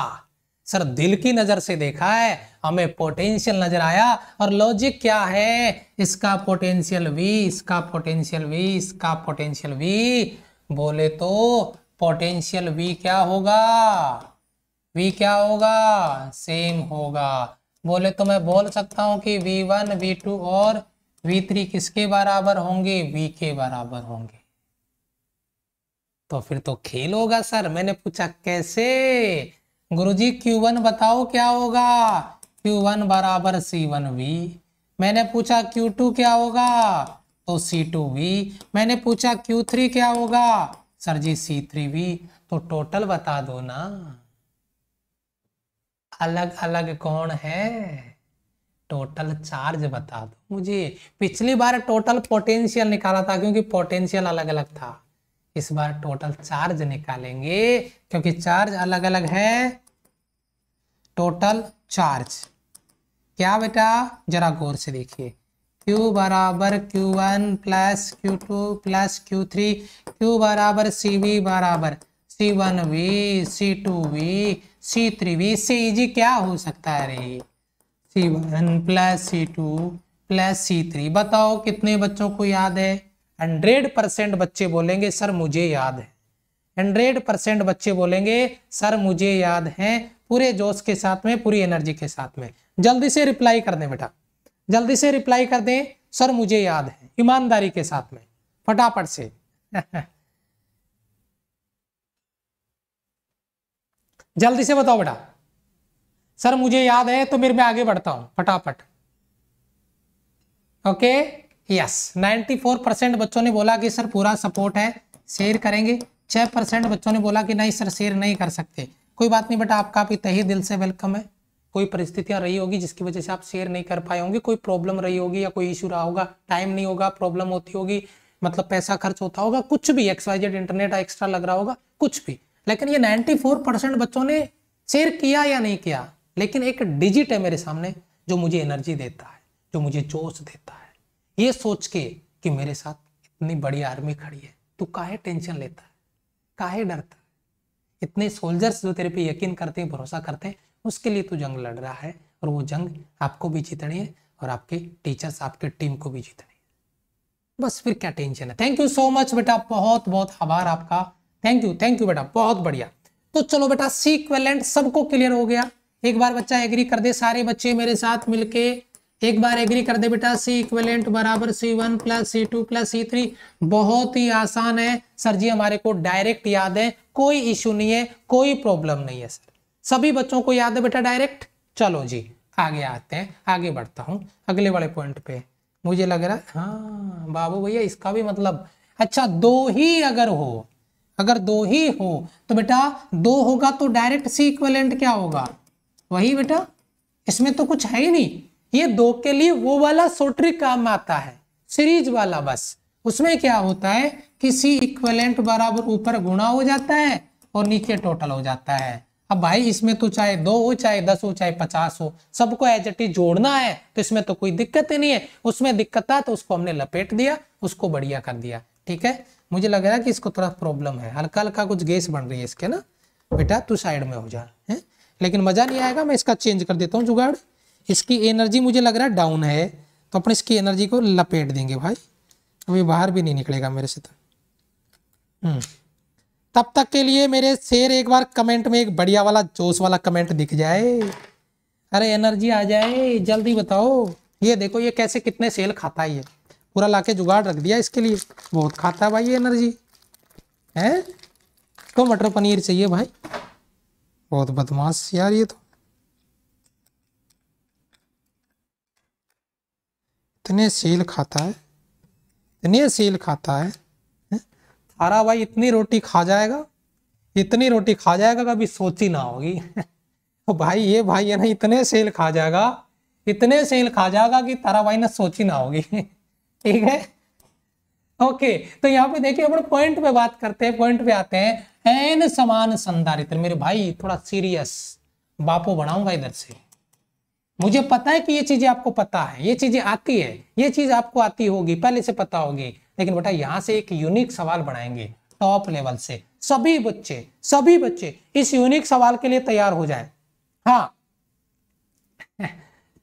सर दिल की नज़र से देखा है हमें पोटेंशियल नज़र आया और लॉजिक क्या है इसका पोटेंशियल वी इसका पोटेंशियल वी इसका पोटेंशियल वी बोले तो पोटेंशियल वी क्या होगा वी क्या होगा सेम होगा बोले तो मैं बोल सकता हूं कि वी वन वी टू और वी थ्री किसके बराबर होंगे वी के बराबर होंगे तो फिर तो खेल होगा सर मैंने पूछा कैसे गुरुजी Q1 बताओ क्या होगा Q1 बराबर C1V मैंने पूछा Q2 क्या होगा तो C2V मैंने पूछा Q3 क्या होगा सर जी C3V तो टोटल बता दो ना अलग अलग कौन है टोटल चार्ज बता दो मुझे पिछली बार टोटल पोटेंशियल निकाला था क्योंकि पोटेंशियल अलग अलग था इस बार टोटल चार्ज निकालेंगे क्योंकि चार्ज अलग अलग है टोटल चार्ज क्या बेटा जरा गौर से देखिए Q बराबर Q1 one plus Q two plus Q three Q बराबर सी वी बराबर C one V C two V C three V इससे इजी क्या हो सकता है रे C one plus C two plus C three बताओ कितने बच्चों को याद है हंड्रेड परसेंट बच्चे बोलेंगे सर मुझे याद है हंड्रेड परसेंट बच्चे बोलेंगे सर मुझे याद है पूरे जोश के साथ में पूरी एनर्जी के साथ में जल्दी से रिप्लाई कर दें बेटा जल्दी से रिप्लाई कर दें सर मुझे याद है ईमानदारी के साथ में फटाफट से जल्दी से बताओ बेटा सर मुझे याद है तो मेरे मैं आगे बढ़ता हूं फटाफट ओके यस 94 परसेंट बच्चों ने बोला कि सर पूरा सपोर्ट है शेयर करेंगे 6 परसेंट बच्चों ने बोला कि नहीं सर शेयर नहीं कर सकते कोई बात नहीं बेटा आपका भी तही दिल से वेलकम है कोई परिस्थितियां रही होगी जिसकी वजह से आप शेयर नहीं कर पाए होंगे कोई प्रॉब्लम रही होगी या कोई इश्यू रहा होगा टाइम नहीं होगा प्रॉब्लम होती होगी मतलब पैसा खर्च होता होगा कुछ भी एक्सवाइजेड इंटरनेट एक्स्ट्रा लग रहा होगा कुछ भी लेकिन ये 94 परसेंट बच्चों ने शेयर किया या नहीं किया लेकिन एक डिजिट है मेरे सामने जो मुझे एनर्जी देता है जो मुझे जोश देता है ये सोच के कि मेरे साथ इतनी बड़ी आर्मी खड़ी है तू काहे टेंशन लेता है काहे डरता है इतने सोल्जर्स जो तेरे पे यकीन करते हैं भरोसा करते हैं उसके लिए तू जंग लड़ रहा है और वो जंग आपको भी जीतनी है और आपके टीचर्स आपके टीम को भी जीतनी है बस फिर क्या टेंशन है थैंक यू सो मच बेटा बहुत बहुत आभार आपका थैंक यू थैंक यू बेटा बहुत बढ़िया तो चलो बेटा सीक्वेलेंट सबको क्लियर हो गया एक बार बच्चा एग्री कर दे सारे बच्चे मेरे साथ मिलके एक बार एग्री कर दे बेटा सी इक्वेलेंट बराबर C one plus C two plus C three बहुत ही आसान है सर जी हमारे को डायरेक्ट याद है कोई इश्यू नहीं है कोई प्रॉब्लम नहीं है सर सभी बच्चों को याद है बेटा डायरेक्ट चलो जी आगे आते हैं आगे बढ़ता हूँ अगले वाले पॉइंट पे मुझे लग रहा है हाँ बाबू भैया इसका भी मतलब अच्छा दो ही अगर हो अगर दो ही हो तो बेटा दो होगा तो डायरेक्ट सी इक्वेलेंट क्या होगा वही बेटा इसमें तो कुछ है ही नहीं ये दो के लिए वो वाला सोट्रिक काम आता है सीरीज वाला बस उसमें क्या होता है किसी इक्वलेंट बराबर ऊपर गुणा हो जाता है और नीचे टोटल हो जाता है अब भाई इसमें तो चाहे दो हो चाहे दस हो चाहे पचास हो सबको एज एट इज जोड़ना है तो इसमें तो कोई दिक्कत ही नहीं है उसमें दिक्कत था तो उसको हमने लपेट दिया उसको बढ़िया कर दिया ठीक है मुझे लग रहा है कि इसको थोड़ा प्रॉब्लम है हल्का हल्का कुछ गैस बन रही है इसके ना बेटा तू साइड में हो जा है लेकिन मजा नहीं आएगा मैं इसका चेंज कर देता हूँ जुगाड़ इसकी एनर्जी मुझे लग रहा है डाउन है तो अपन इसकी एनर्जी को लपेट देंगे भाई अभी बाहर भी नहीं निकलेगा मेरे से तो हम्म। तब तक के लिए मेरे शेर एक बार कमेंट में एक बढ़िया वाला जोश वाला कमेंट दिख जाए अरे एनर्जी आ जाए जल्दी बताओ ये देखो ये कैसे कितने सेल खाता है ये पूरा लाके जुगाड़ रख दिया इसके लिए बहुत खाता है भाई ये एनर्जी है तो मटर पनीर चाहिए भाई बहुत बदमाश यार ये तो इतने सील खाता है इतने सील खाता है थारा भाई इतनी रोटी खा जाएगा इतनी रोटी खा जाएगा कभी सोची ना होगी तो भाई ये भाई है ना इतने सेल खा जाएगा इतने सेल खा जाएगा कि तारा भाई ने सोची ना होगी ठीक है ओके तो यहाँ पे देखिए अपन पॉइंट पे बात करते हैं पॉइंट पे आते हैं एन समान संधारित्र मेरे भाई थोड़ा सीरियस बापू बनाऊंगा इधर से मुझे पता है कि ये चीजें आपको पता है ये चीजें आती है ये चीज आपको आती होगी पहले से पता होगी लेकिन बेटा यहाँ से एक यूनिक सवाल बनाएंगे टॉप लेवल से सभी बच्चे सभी बच्चे इस यूनिक सवाल के लिए तैयार हो जाए हाँ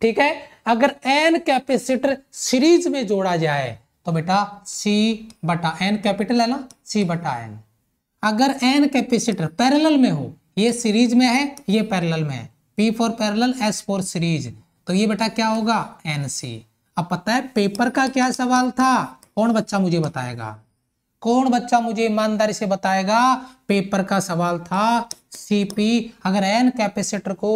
ठीक है अगर एन कैपेसिटर सीरीज में जोड़ा जाए तो बेटा सी बटा एन कैपिटल है ना सी बटा एन अगर एन कैपेसिटर पैरेलल में हो ये सीरीज में है ये पैरेलल में है P for parallel S for series तो ये बेटा क्या होगा एन सी अब पता है पेपर का क्या सवाल था कौन बच्चा मुझे बताएगा कौन बच्चा मुझे ईमानदारी से बताएगा पेपर का सवाल था सीपी अगर एन कैपेसिटर को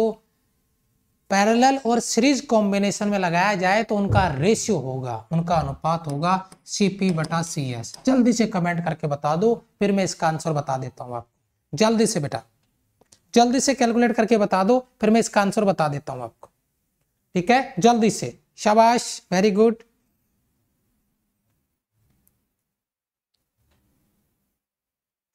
पैरेलल और सीरीज कॉम्बिनेशन में लगाया जाए तो उनका रेशियो होगा उनका अनुपात होगा सीपी बटा सी एस जल्दी से कमेंट करके बता दो फिर मैं इसका आंसर बता देता हूं आपको जल्दी से बेटा जल्दी से कैलकुलेट करके बता दो फिर मैं इसका आंसर बता देता हूं आपको ठीक है जल्दी से शाबाश वेरी गुड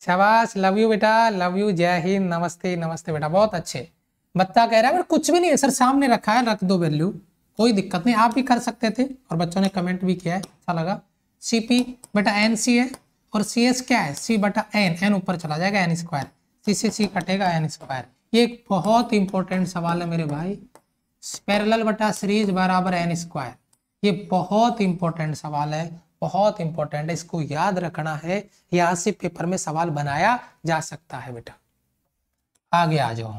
शाबाश लव यू बेटा लव यू जय हिंद नमस्ते नमस्ते बेटा बहुत अच्छे बच्चा कह रहा है कुछ भी नहीं है सर सामने रखा है रख दो वैल्यू कोई दिक्कत नहीं आप भी कर सकते थे और बच्चों ने कमेंट भी किया है अच्छा लगा सी पी एन सी है और सी एस क्या है सी बटा एन एन ऊपर चला जाएगा एन स्क्वायर जिससे सी कटेगा एन स्क्वायर ये एक बहुत इंपॉर्टेंट सवाल है मेरे भाई पैरेलल बटा सीरीज बराबर एन स्क्वायर ये बहुत इंपॉर्टेंट सवाल है बहुत इंपॉर्टेंट है इसको याद रखना है यहां से पेपर में सवाल बनाया जा सकता है बेटा आगे आ जाओ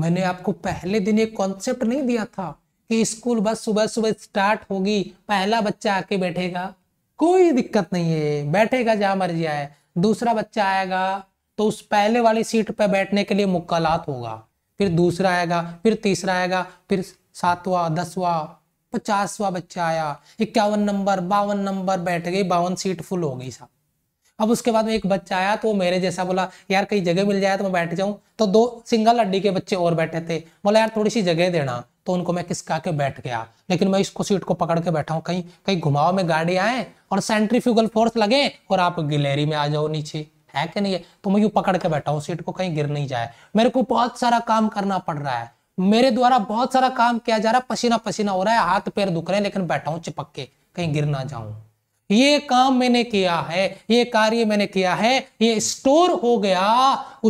मैंने आपको पहले दिन एक कॉन्सेप्ट नहीं दिया था कि स्कूल बस सुबह सुबह स्टार्ट होगी पहला बच्चा आके बैठेगा कोई दिक्कत नहीं है बैठेगा जहां मर्जी आए दूसरा बच्चा आएगा तो उस पहले वाली सीट पर बैठने के लिए मुक्कालात होगा फिर दूसरा आएगा फिर तीसरा आएगा फिर सातवा दसवा पचासवा बच्चा आया इक्यावन नंबर बावन नंबर बैठ गई बावन सीट फुल हो गई साहब अब उसके बाद में एक बच्चा आया तो मेरे जैसा बोला यार कहीं जगह मिल जाए तो मैं बैठ जाऊं तो दो सिंगल हड्डी के बच्चे और बैठे थे बोला यार थोड़ी सी जगह देना तो उनको मैं किसका के बैठ गया लेकिन मैं इसको सीट को पकड़ के बैठा हूँ कहीं कहीं घुमाओ में गाड़ी आए और सेंट्रीफ्यूगल फोर्स लगे और आप गिलेरी में आ जाओ नीचे है कि नहीं है तो मैं यूँ पकड़ के बैठा हूँ सीट को कहीं गिर नहीं जाए मेरे को बहुत सारा काम करना पड़ रहा है मेरे द्वारा बहुत सारा काम किया जा रहा है पसीना पसीना हो रहा है हाथ पैर दुख रहे हैं लेकिन बैठा हूँ चिपक के कहीं गिर ना जाऊं ये काम मैंने किया है ये कार्य मैंने किया है ये स्टोर हो गया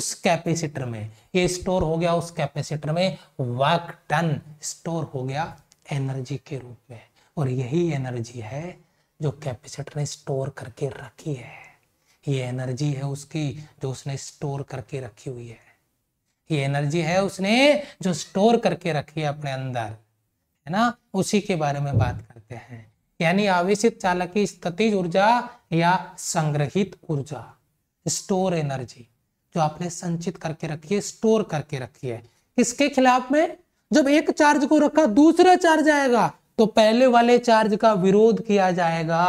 उस कैपेसिटर में ये स्टोर हो गया उस कैपेसिटर में वर्क टन स्टोर हो गया एनर्जी के रूप में और यही एनर्जी है जो कैपेसिटर ने स्टोर करके रखी है ये एनर्जी है उसकी जो उसने स्टोर करके रखी हुई है ये एनर्जी है उसने जो स्टोर करके रखी है अपने अंदर है ना उसी के बारे में बात करते हैं यानी आवेशित चालक की स्थितिज ऊर्जा या संग्रहित ऊर्जा स्टोर एनर्जी जो आपने संचित करके रखी है स्टोर करके रखी है किसके खिलाफ में जब एक चार्ज को रखा दूसरा चार्ज आएगा तो पहले वाले चार्ज का विरोध किया जाएगा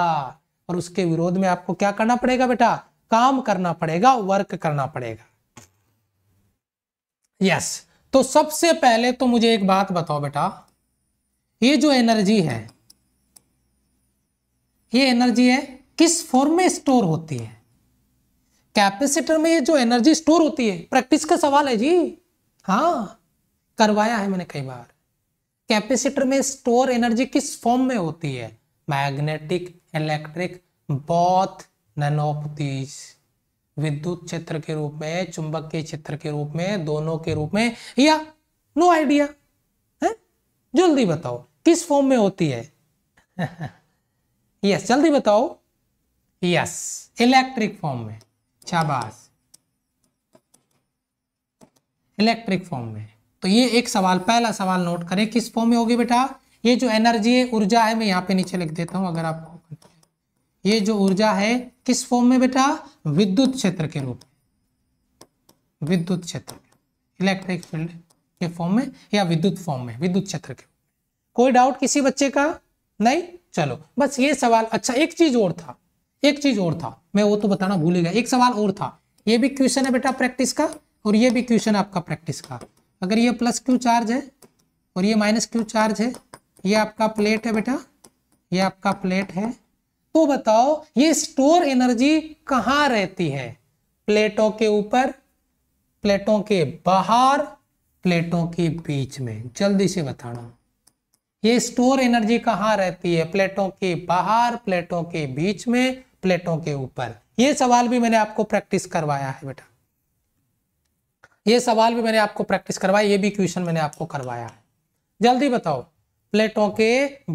और उसके विरोध में आपको क्या करना पड़ेगा बेटा काम करना पड़ेगा वर्क करना पड़ेगा यस yes. तो सबसे पहले तो मुझे एक बात बताओ बेटा ये जो एनर्जी है ये एनर्जी है किस फॉर्म में स्टोर होती है कैपेसिटर में ये जो एनर्जी स्टोर होती है प्रैक्टिस का सवाल है जी हाँ करवाया है मैंने कई बार कैपेसिटर में स्टोर एनर्जी किस फॉर्म में होती है मैग्नेटिक इलेक्ट्रिक बॉथ नैनोपतीज विद्युत क्षेत्र के रूप में चुंबक के क्षेत्र के रूप में दोनों के रूप में या नो आइडिया है जल्दी बताओ किस फॉर्म में होती है यस जल्दी बताओ यस इलेक्ट्रिक फॉर्म में शाबाश इलेक्ट्रिक फॉर्म में तो ये एक सवाल पहला सवाल नोट करें किस फॉर्म में होगी बेटा ये जो एनर्जी है ऊर्जा है मैं यहाँ पे नीचे लिख देता हूँ अगर आपको ये जो ऊर्जा है किस फॉर्म में बेटा विद्युत क्षेत्र के रूप में विद्युत क्षेत्र इलेक्ट्रिक फील्ड के फॉर्म में या विद्युत फॉर्म में विद्युत क्षेत्र के कोई डाउट किसी बच्चे का नहीं चलो बस ये सवाल अच्छा एक चीज और था एक चीज और था मैं वो तो बताना भूल गया एक सवाल और था ये भी क्वेश्चन है बेटा प्रैक्टिस का और ये भी क्वेश्चन है आपका प्रैक्टिस का अगर ये प्लस क्यू चार्ज है और ये माइनस क्यू चार्ज है ये आपका प्लेट है बेटा ये आपका प्लेट है तो बताओ ये स्टोर एनर्जी कहाँ रहती है प्लेटों के ऊपर प्लेटों के बाहर प्लेटों के बीच में जल्दी से बताना ये स्टोर एनर्जी कहाँ रहती है प्लेटों के बाहर प्लेटों के बीच में प्लेटों के ऊपर ये सवाल भी मैंने आपको प्रैक्टिस करवाया है बेटा ये सवाल भी मैंने आपको प्रैक्टिस करवाया ये भी क्वेश्चन मैंने आपको करवाया है जल्दी बताओ प्लेटों के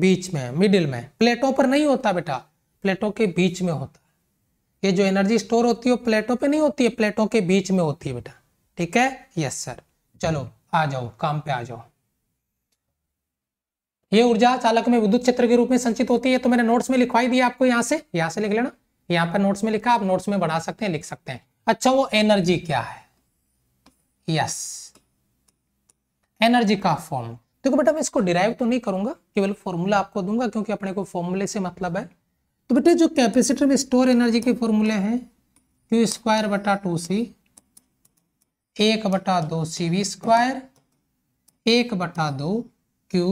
बीच में मिडिल में प्लेटों पर नहीं होता बेटा प्लेटों के बीच में होता है ये जो एनर्जी स्टोर होती है वो प्लेटों पे नहीं होती है प्लेटों के बीच में होती है बेटा ठीक है यस सर चलो आ जाओ काम पे आ जाओ ये ऊर्जा चालक में विद्युत क्षेत्र के रूप में संचित होती है तो मैंने नोट्स में लिखवाई दिया आपको यहाँ से यहाँ से लिख लेना यहाँ पर नोट्स में लिखा आप नोट्स में बढ़ा सकते हैं लिख सकते हैं अच्छा वो एनर्जी क्या है यस एनर्जी का फॉर्म देखो बेटा मैं इसको डिराइव तो नहीं करूंगा केवल फॉर्मूला आपको दूंगा क्योंकि अपने को फॉर्मूले से मतलब है तो बेटे जो कैपेसिटर में स्टोर एनर्जी के फॉर्मूले हैं क्यू स्क्वायर बटा टू सी एक बटा दो सी वी स्क्वायर एक बटा दो क्यू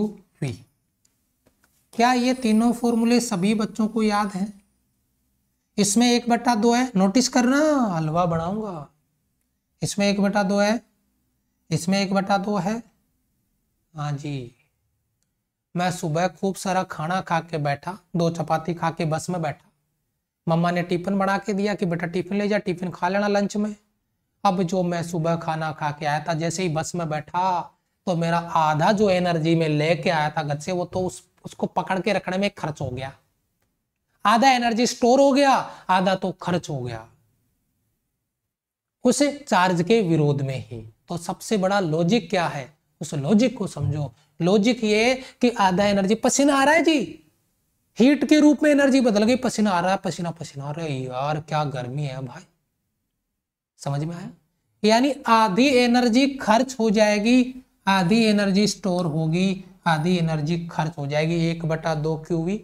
क्या ये तीनों फॉर्मूले सभी बच्चों को याद है इसमें एक बटा दो है नोटिस करना हलवा बनाऊंगा इसमें एक बटा दो है इसमें एक बटा दो है हाँ जी मैं सुबह खूब सारा खाना खा के बैठा दो चपाती खा के बस में बैठा मम्मा ने टिफिन बना के दिया कि बेटा टिफिन ले जा टिफिन खा लेना लंच में अब जो मैं सुबह खाना खा के आया था जैसे ही बस में बैठा तो मेरा आधा जो एनर्जी में लेके आया था गद से वो तो उस उसको पकड़ के रखने में खर्च हो गया आधा एनर्जी स्टोर हो गया आधा तो खर्च हो गया उस चार्ज के विरोध में ही तो सबसे बड़ा लॉजिक क्या है उस लॉजिक को समझो लॉजिक ये कि आधा एनर्जी पसीना आ रहा है जी हीट के रूप में एनर्जी बदल गई पसीना आ रहा है पसीना पसीना है यार क्या गर्मी है भाई समझ में आया यानी आधी एनर्जी खर्च हो जाएगी आधी एनर्जी स्टोर होगी आधी एनर्जी खर्च हो जाएगी एक बटा दो क्यू वी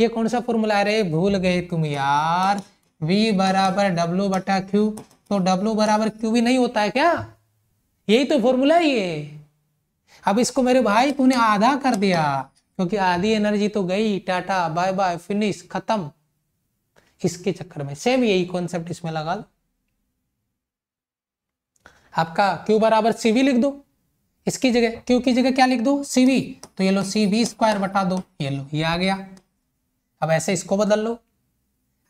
ये कौन सा फॉर्मूला है भूल गए तुम यार v बराबर w बटा क्यू तो w बराबर क्यू भी नहीं होता है क्या यही तो फॉर्मूला है अब इसको मेरे भाई तूने आधा कर दिया क्योंकि आधी एनर्जी तो गई टाटा बाय बाय फिनिश खत्म इसके चक्कर में सेम यही कॉन्सेप्ट इसमें लगा दो आपका क्यू बराबर सी लिख दो इसकी जगह क्यू की जगह क्या लिख दो सीवी तो ये लो सीवी स्क्वायर बटा दो ये लो ये आ गया अब ऐसे इसको बदल लो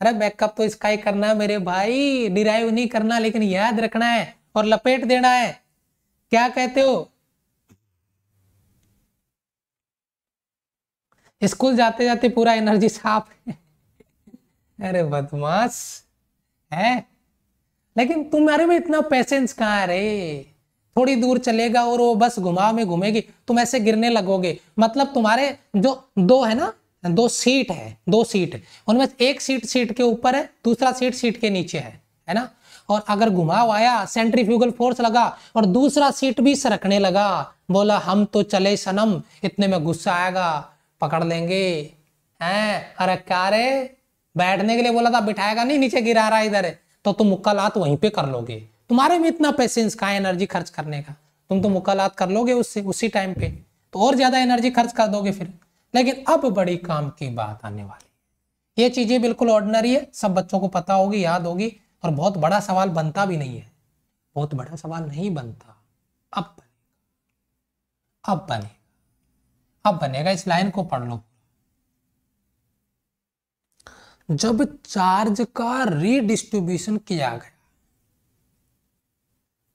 अरे बैकअप तो इसका ही करना है मेरे भाई डिराइव नहीं करना लेकिन याद रखना है और लपेट देना है क्या कहते हो स्कूल जाते जाते पूरा एनर्जी साफ है अरे बदमाश है लेकिन तुम्हारे में इतना पेशेंस कहाँ है रे थोड़ी दूर चलेगा और वो बस घुमाव में घूमेगी तुम ऐसे गिरने लगोगे मतलब तुम्हारे जो दो है ना दो सीट है दो सीट उनमें एक सीट सीट के ऊपर है दूसरा सीट सीट के नीचे है है ना और अगर घुमाव आया सेंट्रीफ्यूगल फोर्स लगा और दूसरा सीट भी सरकने लगा बोला हम तो चले सनम इतने में गुस्सा आएगा पकड़ लेंगे हैं अरे क्या रे बैठने के लिए बोला था बिठाएगा नहीं नीचे गिरा रहा इधर तो तुम मुक्का लात वहीं पे कर लोगे तुम्हारे में इतना पेशेंस है एनर्जी खर्च करने का तुम तो मुकालात कर लोगे उससे उसी टाइम पे तो और ज़्यादा एनर्जी खर्च कर दोगे फिर लेकिन अब बड़ी काम की बात आने वाली ये चीज़ें बिल्कुल ऑर्डनरी है सब बच्चों को पता होगी याद होगी और बहुत बड़ा सवाल बनता भी नहीं है बहुत बड़ा सवाल नहीं बनता अब बनेगा अब बनेगा अब बनेगा इस लाइन को पढ़ लो जब चार्ज का रीडिस्ट्रीब्यूशन किया गया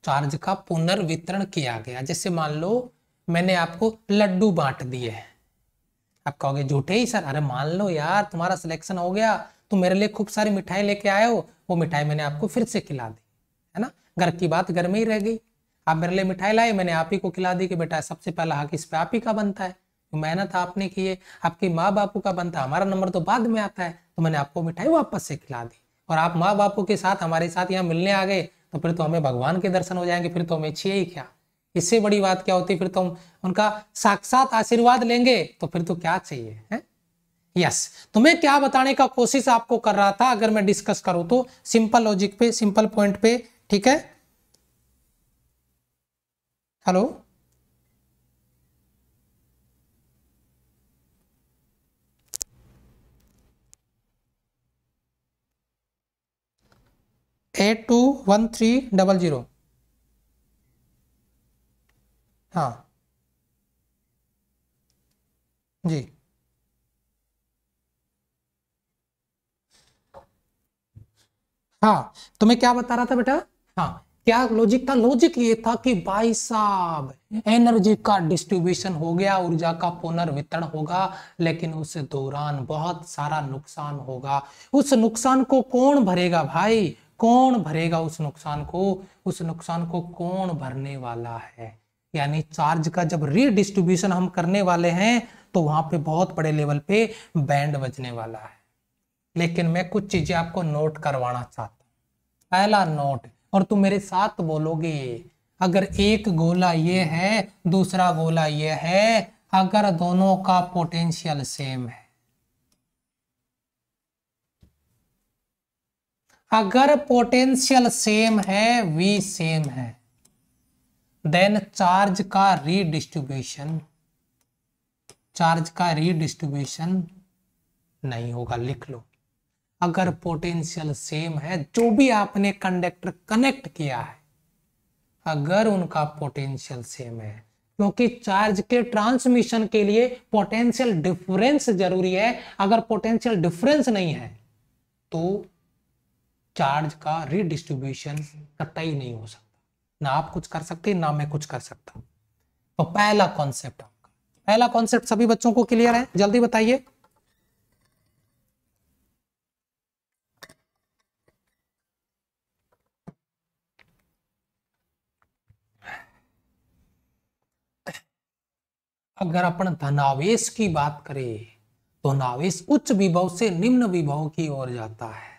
चार्ज का पुनर्वितरण किया गया जैसे मान लो मैंने आपको लड्डू बांट दिए हैं आप कहोगे झूठे ही सर अरे मान लो यार तुम्हारा सिलेक्शन हो गया तुम मेरे लिए खूब सारी मिठाई लेके आए हो वो मिठाई मैंने आपको फिर से खिला दी है ना घर की बात घर में ही रह गई आप मेरे लिए मिठाई लाए मैंने आप ही को खिला दी कि बेटा सबसे पहला हक इस पे आप ही का बनता है तो मेहनत आपने की है आपके माँ बापू का बनता हमारा नंबर तो बाद में आता है तो मैंने आपको मिठाई वापस से खिला दी और आप माँ बापू के साथ हमारे साथ यहाँ मिलने आ गए तो फिर तो हमें भगवान के दर्शन हो जाएंगे फिर तो हमें छे ही क्या इससे बड़ी बात क्या होती है फिर तो हम उनका साक्षात आशीर्वाद लेंगे तो फिर तो क्या चाहिए है यस yes. तो मैं क्या बताने का कोशिश आपको कर रहा था अगर मैं डिस्कस करूं तो सिंपल लॉजिक पे सिंपल पॉइंट पे ठीक है hello eight two one three double zero हाँ जी हाँ तो मैं क्या बता रहा था बेटा हाँ क्या लॉजिक था लॉजिक ये था कि भाई साहब एनर्जी का डिस्ट्रीब्यूशन हो गया ऊर्जा का पुनर्वितरण होगा लेकिन उस दौरान बहुत सारा नुकसान होगा उस नुकसान को कौन भरेगा भाई कौन भरेगा उस नुकसान को उस नुकसान को कौन भरने वाला है यानी चार्ज का जब रीडिस्ट्रीब्यूशन हम करने वाले हैं तो वहां पे बहुत बड़े लेवल पे बैंड बजने वाला है लेकिन मैं कुछ चीजें आपको नोट करवाना चाहता पहला नोट और तुम मेरे साथ बोलोगे अगर एक गोला ये है दूसरा गोला ये है अगर दोनों का पोटेंशियल सेम है अगर पोटेंशियल सेम है वी सेम है देन चार्ज का रीडिस्ट्रीब्यूशन चार्ज का रीडिस्ट्रीब्यूशन नहीं होगा लिख लो अगर पोटेंशियल सेम है जो भी आपने कंडक्टर कनेक्ट किया है अगर उनका पोटेंशियल सेम है क्योंकि चार्ज के ट्रांसमिशन के लिए पोटेंशियल डिफरेंस जरूरी है अगर पोटेंशियल डिफरेंस नहीं है तो चार्ज का रिडिस्ट्रीब्यूशन कतई नहीं हो सकता ना आप कुछ कर सकते ना मैं कुछ कर सकता तो पहला कॉन्सेप्ट आपका पहला कॉन्सेप्ट सभी बच्चों को क्लियर है जल्दी बताइए अगर अपन धनावेश की बात करें तो नावेश उच्च विभव से निम्न विभव की ओर जाता है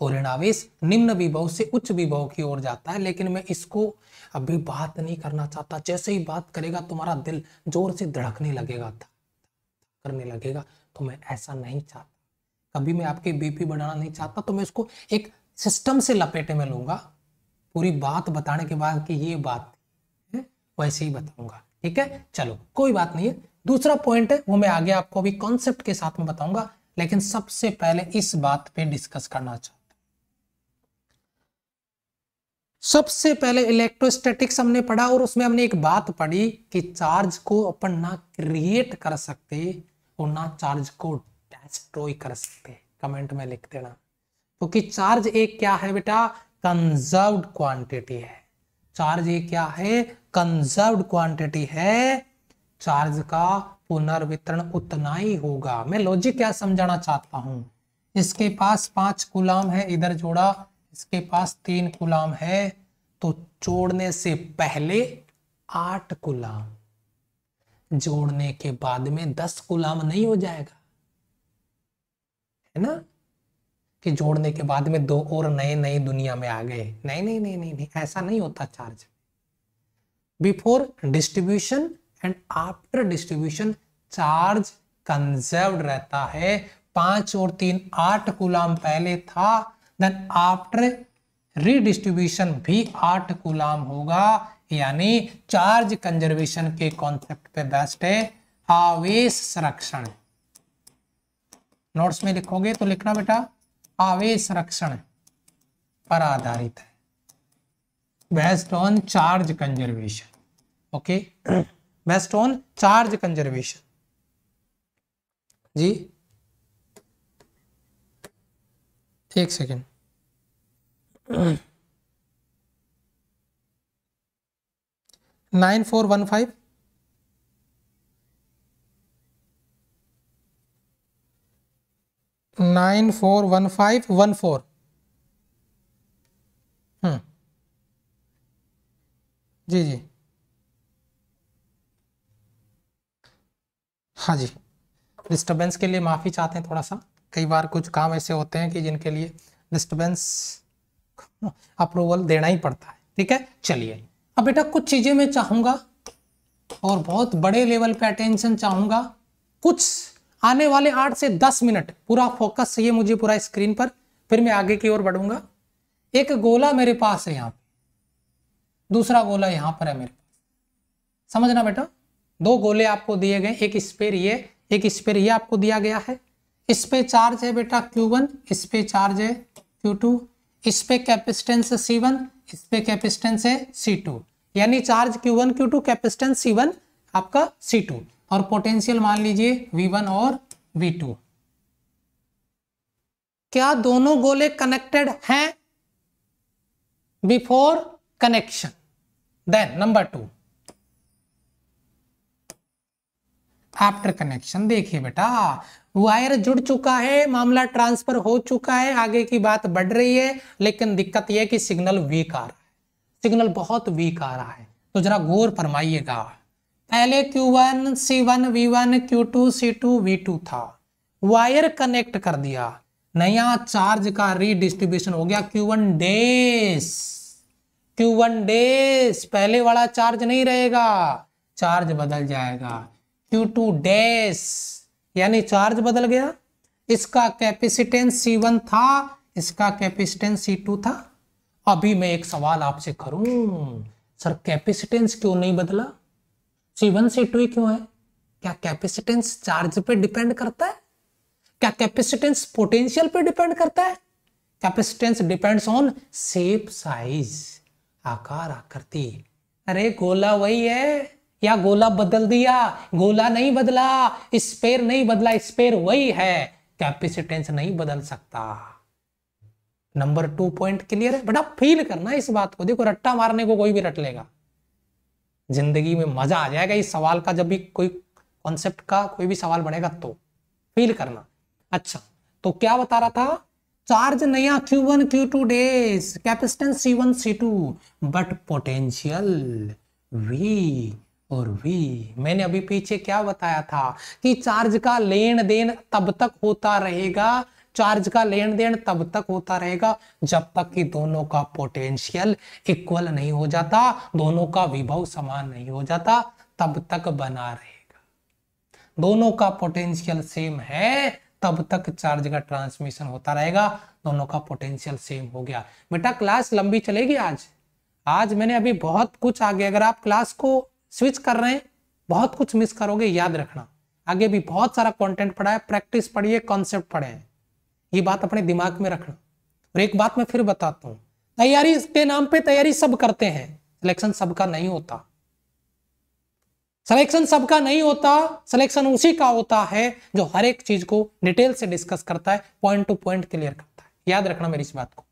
फॉरेन आवेश निम्न विभव से उच्च विभव की ओर जाता है लेकिन मैं इसको अभी बात नहीं करना चाहता जैसे ही बात करेगा तुम्हारा दिल जोर से धड़कने लगेगा करने लगेगा तो मैं ऐसा नहीं चाहता कभी मैं आपके बीपी बढ़ाना नहीं चाहता तो मैं इसको एक सिस्टम से लपेटे में लूंगा पूरी बात बताने के बाद कि ये बात है वैसे ही बताऊंगा ठीक है चलो कोई बात नहीं है दूसरा पॉइंट है वो मैं आगे आपको अभी कॉन्सेप्ट के साथ में बताऊंगा लेकिन सबसे पहले इस बात पे डिस्कस करना चाहूंगा सबसे पहले इलेक्ट्रोस्टैटिक्स हमने पढ़ा और उसमें हमने एक बात पढ़ी कि चार्ज को अपन ना क्रिएट कर सकते और ना चार्ज को डेस्ट्रॉय कर सकते कमेंट में लिख देना क्योंकि तो चार्ज एक क्या है बेटा कंजर्व क्वांटिटी है चार्ज ये क्या है कंजर्व क्वांटिटी है चार्ज का पुनर्वितरण उतना ही होगा मैं लॉजिक क्या समझाना चाहता हूं इसके पास पांच गुलाम है इधर जोड़ा इसके पास तीन गुलाम है तो जोड़ने से पहले आठ गुलाम जोड़ने के बाद में दस गुलाम नहीं हो जाएगा है ना कि जोड़ने के बाद में दो और नए नए दुनिया में आ गए नहीं नहीं नहीं नहीं नहीं ऐसा नहीं होता charge before distribution and after distribution charge conserve रहता है पांच और तीन आठ गुलाम पहले था देन आफ्टर रिडिस्ट्रीब्यूशन भी आठ गुलाम होगा यानी चार्ज कंजर्वेशन के कॉन्सेप्ट पे बेस्ट है आवेश संरक्षण नोट्स में लिखोगे तो लिखना बेटा आवेश संरक्षण पर आधारित है based on charge conservation okay based on charge conservation जी एक second nine four one five nine four one five one four हम्म जी जी हाँ जी डिस्टर्बेंस के लिए माफ़ी चाहते हैं थोड़ा सा कई बार कुछ काम ऐसे होते हैं कि जिनके लिए डिस्टर्बेंस अप्रूवल देना ही पड़ता है ठीक है चलिए अब बेटा कुछ चीज़ें मैं चाहूंगा और बहुत बड़े लेवल पे अटेंशन चाहूंगा कुछ आने वाले आठ से दस मिनट पूरा फोकस चाहिए मुझे पूरा स्क्रीन पर फिर मैं आगे की ओर बढ़ूंगा एक गोला मेरे पास है यहां दूसरा गोला यहां पर है मेरे समझना बेटा दो गोले आपको दिए गए एक स्पेयर ये एक स्पेयर ये आपको दिया गया है इस पे चार्ज है बेटा Q1 इस पे चार्ज है Q2 इस पे कैपेसिटेंस है C1 इस पे कैपेसिटेंस है C2 यानी charge Q1 Q2 capacitance C1 आपका C2 और पोटेंशियल मान लीजिए V1 और V2 क्या दोनों गोले कनेक्टेड हैं before connection then number two after connection देखिए बेटा वायर जुड़ चुका है मामला ट्रांसफर हो चुका है आगे की बात बढ़ रही है लेकिन दिक्कत यह कि सिग्नल वीक आ रहा है सिग्नल बहुत वीक आ रहा है तो जरा गौर फरमाइएगा पहले Q1, C1, V1, Q2, C2, V2 था वायर कनेक्ट कर दिया नया चार्ज का रीडिस्ट्रीब्यूशन हो गया Q1 डेज Q1 डेज पहले वाला चार्ज नहीं रहेगा चार्ज बदल जाएगा क्यू टू डैश यानी चार्ज बदल गया इसका कैपेसिटेंस सी वन था इसका कैपेसिटेंस सी टू था अभी मैं एक सवाल आपसे करूं सर कैपेसिटेंस क्यों नहीं बदला सी वन सी टू क्यों है क्या कैपेसिटेंस चार्ज पे डिपेंड करता है क्या कैपेसिटेंस पोटेंशियल पे डिपेंड करता है capacitance depends on shape size आकार आकृति अरे गोला वही है या गोला बदल दिया गोला नहीं बदला स्पेयर नहीं बदला स्पेयर वही है कैपेसिटेंस नहीं बदल सकता नंबर टू पॉइंट क्लियर है बड़ा फील करना इस बात को देखो रट्टा मारने को कोई भी रट लेगा जिंदगी में मजा आ जाएगा इस सवाल का जब भी कोई कॉन्सेप्ट का कोई भी सवाल बनेगा तो फील करना अच्छा तो क्या बता रहा था चार्ज नया Q one Q two dash capacitance C1 one C two but potential V और वी मैंने अभी पीछे क्या बताया था कि चार्ज का लेन देन तब तक होता रहेगा चार्ज का लेन देन तब तक होता रहेगा जब तक कि दोनों का पोटेंशियल इक्वल नहीं हो जाता दोनों का विभव समान नहीं हो जाता तब तक बना रहेगा दोनों का पोटेंशियल सेम है तब तक चार्ज का ट्रांसमिशन होता रहेगा दोनों का पोटेंशियल सेम हो गया बेटा क्लास लंबी चलेगी आज आज मैंने अभी बहुत कुछ आगे अगर आप क्लास को स्विच कर रहे हैं बहुत कुछ मिस करोगे याद रखना आगे भी बहुत सारा कंटेंट पढ़ा है प्रैक्टिस पढ़िए कॉन्सेप्ट पढ़े हैं ये बात अपने दिमाग में रखना और एक बात मैं फिर बताता हूँ तैयारी के नाम पे तैयारी सब करते हैं सिलेक्शन सबका नहीं होता सिलेक्शन सबका नहीं होता सिलेक्शन उसी का होता है जो हर एक चीज को डिटेल से डिस्कस करता है पॉइंट टू पॉइंट क्लियर करता है याद रखना मेरी इस बात को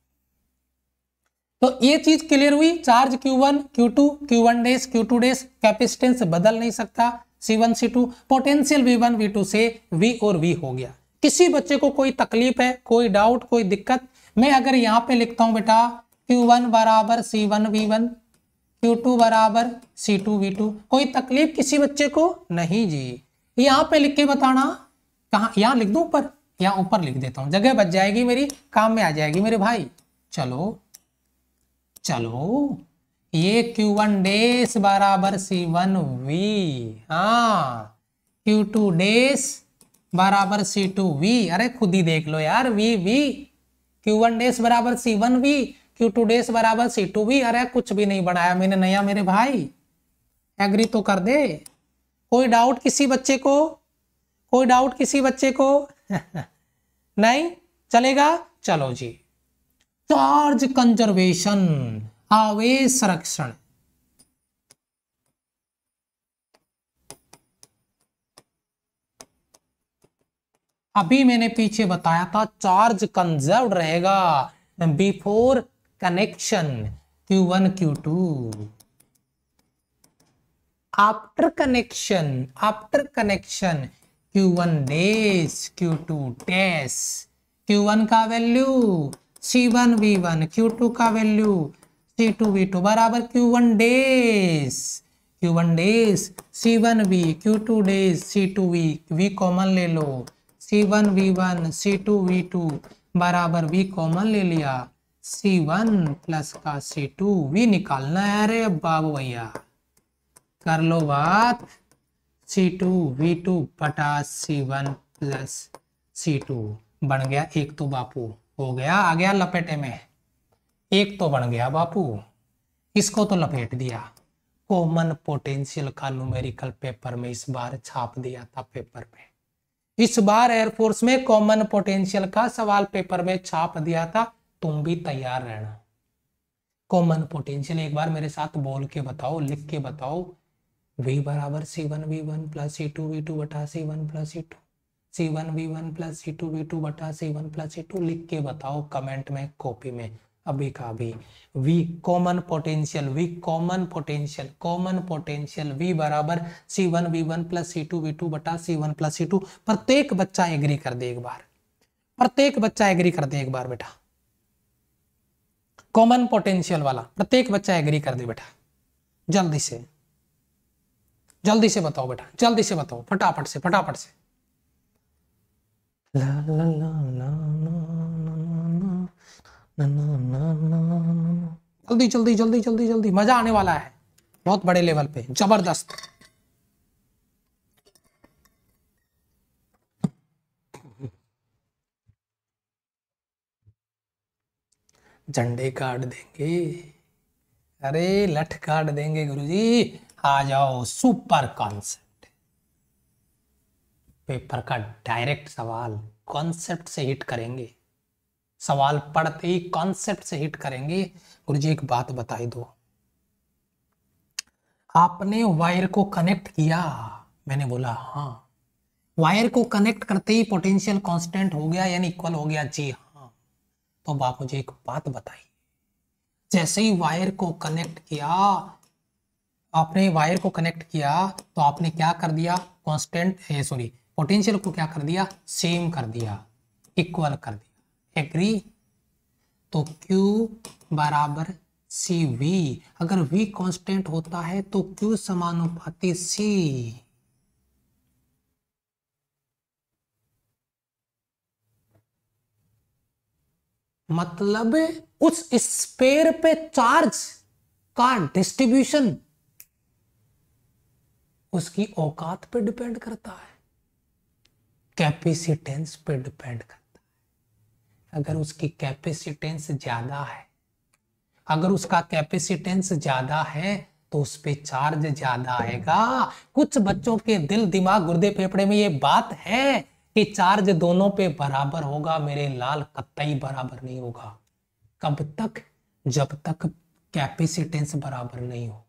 तो ये चीज क्लियर हुई चार्ज Q1, Q2, Q1 डेस Q2 डेस कैपेसिटेंस बदल नहीं सकता C1 C2 potential V1 V2 से V और V हो गया किसी बच्चे को कोई तकलीफ है कोई डाउट कोई दिक्कत मैं अगर यहां पे लिखता हूं बेटा Q1 बराबर C1 V1 Q2 बराबर C2 V2 कोई तकलीफ किसी बच्चे को नहीं जी यहां पे लिख के बताना कहा यहां लिख दू ऊपर यहां ऊपर लिख देता हूं जगह बच जाएगी मेरी काम में आ जाएगी मेरे भाई चलो चलो ये क्यू वन डेस बराबर सी वन वी हाँ क्यू टू डेस बराबर सी टू वी अरे खुद ही देख लो यार we we Q1 one dash बराबर C one V Q two dash बराबर सी टू वी अरे कुछ भी नहीं बनाया मैंने नया मेरे भाई एग्री तो कर दे कोई डाउट किसी बच्चे को कोई डाउट किसी बच्चे को नहीं चलेगा चलो जी चार्ज कंजर्वेशन आवेश संरक्षण अभी मैंने पीछे बताया था चार्ज कंजर्व रहेगा before connection Q1 Q2 after connection after connection Q1 dash Q2 Q Q1 का value C one V one Q two का value C two V two बराबर Q one dash Q one dash C one V Q two dash C two V V common ले लो C one V one C two V two बराबर V common ले लिया सी one plus का सी two we निकालना है अरे बाबू भैया कर लो बात सी टू वी टू पटा C one plus C two बन गया एक तो बापू हो गया आ गया लपेटे में एक तो बन गया बापू इसको तो लपेट दिया कॉमन पोटेंशियल का न्यूमेरिकल पेपर में इस बार छाप दिया था पेपर में इस बार एयरफोर्स में कॉमन पोटेंशियल का सवाल पेपर में छाप दिया था तुम भी तैयार रहना कॉमन पोटेंशियल एक बार मेरे साथ बोल के बताओ लिख के बताओ वी बराबर C one V one plus C two V two बटा C one plus C two C one V one plus C two V two बटा C one plus C two लिख के बताओ कमेंट में कॉपी में अभी का अभी V common potential V common potential common potential V बराबर C one V one plus C two V two बटा C one plus C two प्रत्येक बच्चा एग्री कर दे एक बार प्रत्येक बच्चा एग्री कर दे एक बार बेटा कॉमन पोटेंशियल वाला प्रत्येक बच्चा एग्री कर दे बेटा जल्दी से जल्दी से बताओ बेटा जल्दी से बताओ फटाफट से फटाफट से La la la la जल्दी जल्दी जल्दी जल्दी जल्दी मजा आने वाला है बहुत बड़े लेवल पे जबरदस्त झंडे काट देंगे अरे लठ काट देंगे गुरुजी आ जाओ सुपर कॉन्सेप्ट पेपर का डायरेक्ट सवाल कॉन्सेप्ट से हिट करेंगे सवाल पढ़ते ही कॉन्सेप्ट से हिट करेंगे गुरु जी एक बात बताई दो आपने वायर को कनेक्ट किया मैंने बोला हाँ वायर को कनेक्ट करते ही पोटेंशियल कांस्टेंट हो गया यानी इक्वल हो गया जी हाँ तो बाप आप मुझे एक बात बताइए जैसे ही वायर को कनेक्ट किया आपने वायर को कनेक्ट किया तो आपने क्या कर दिया कांस्टेंट सॉरी पोटेंशियल को क्या कर दिया सेम कर दिया इक्वल कर दिया एग्री तो Q बराबर सी वी अगर V कांस्टेंट होता है तो Q समानुपाती C मतलब उस स्पेयर पे चार्ज का डिस्ट्रीब्यूशन उसकी औकात पे डिपेंड करता है कैपेसिटेंस पे डिपेंड करता है अगर उसकी कैपेसिटेंस ज़्यादा है अगर उसका कैपेसिटेंस ज़्यादा है तो उस पर चार्ज ज़्यादा आएगा कुछ बच्चों के दिल दिमाग गुर्दे फेफड़े में ये बात है कि चार्ज दोनों पे बराबर होगा मेरे लाल कतई बराबर नहीं होगा कब तक जब तक कैपेसिटेंस बराबर नहीं हो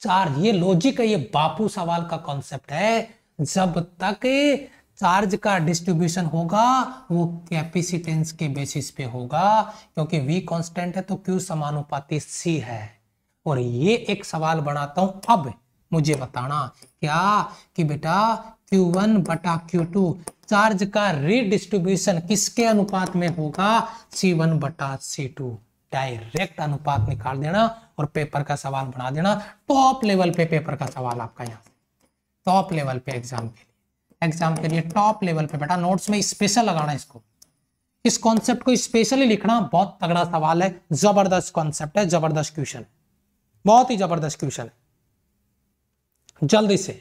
चार्ज ये लॉजिक है ये बापू सवाल का कॉन्सेप्ट है जब तक चार्ज का डिस्ट्रीब्यूशन होगा वो कैपेसिटेंस के बेसिस पे होगा क्योंकि V कांस्टेंट है तो Q समानुपाती C है और ये एक सवाल बनाता हूं अब मुझे बताना क्या कि बेटा Q1 वन बटा क्यू चार्ज का रिडिस्ट्रीब्यूशन किसके अनुपात में होगा C1 वन बटा सी डायरेक्ट अनुपात निकाल देना और पेपर का सवाल बना देना टॉप लेवल पे पेपर का सवाल आपका यहाँ टॉप लेवल पे एग्जाम के लिए एग्जाम के लिए टॉप लेवल पे बेटा नोट्स में स्पेशल लगाना इसको इस कॉन्सेप्ट को स्पेशली लिखना बहुत तगड़ा सवाल है जबरदस्त कॉन्सेप्ट है जबरदस्त क्वेश्चन बहुत ही जबरदस्त क्वेश्चन है जल्दी से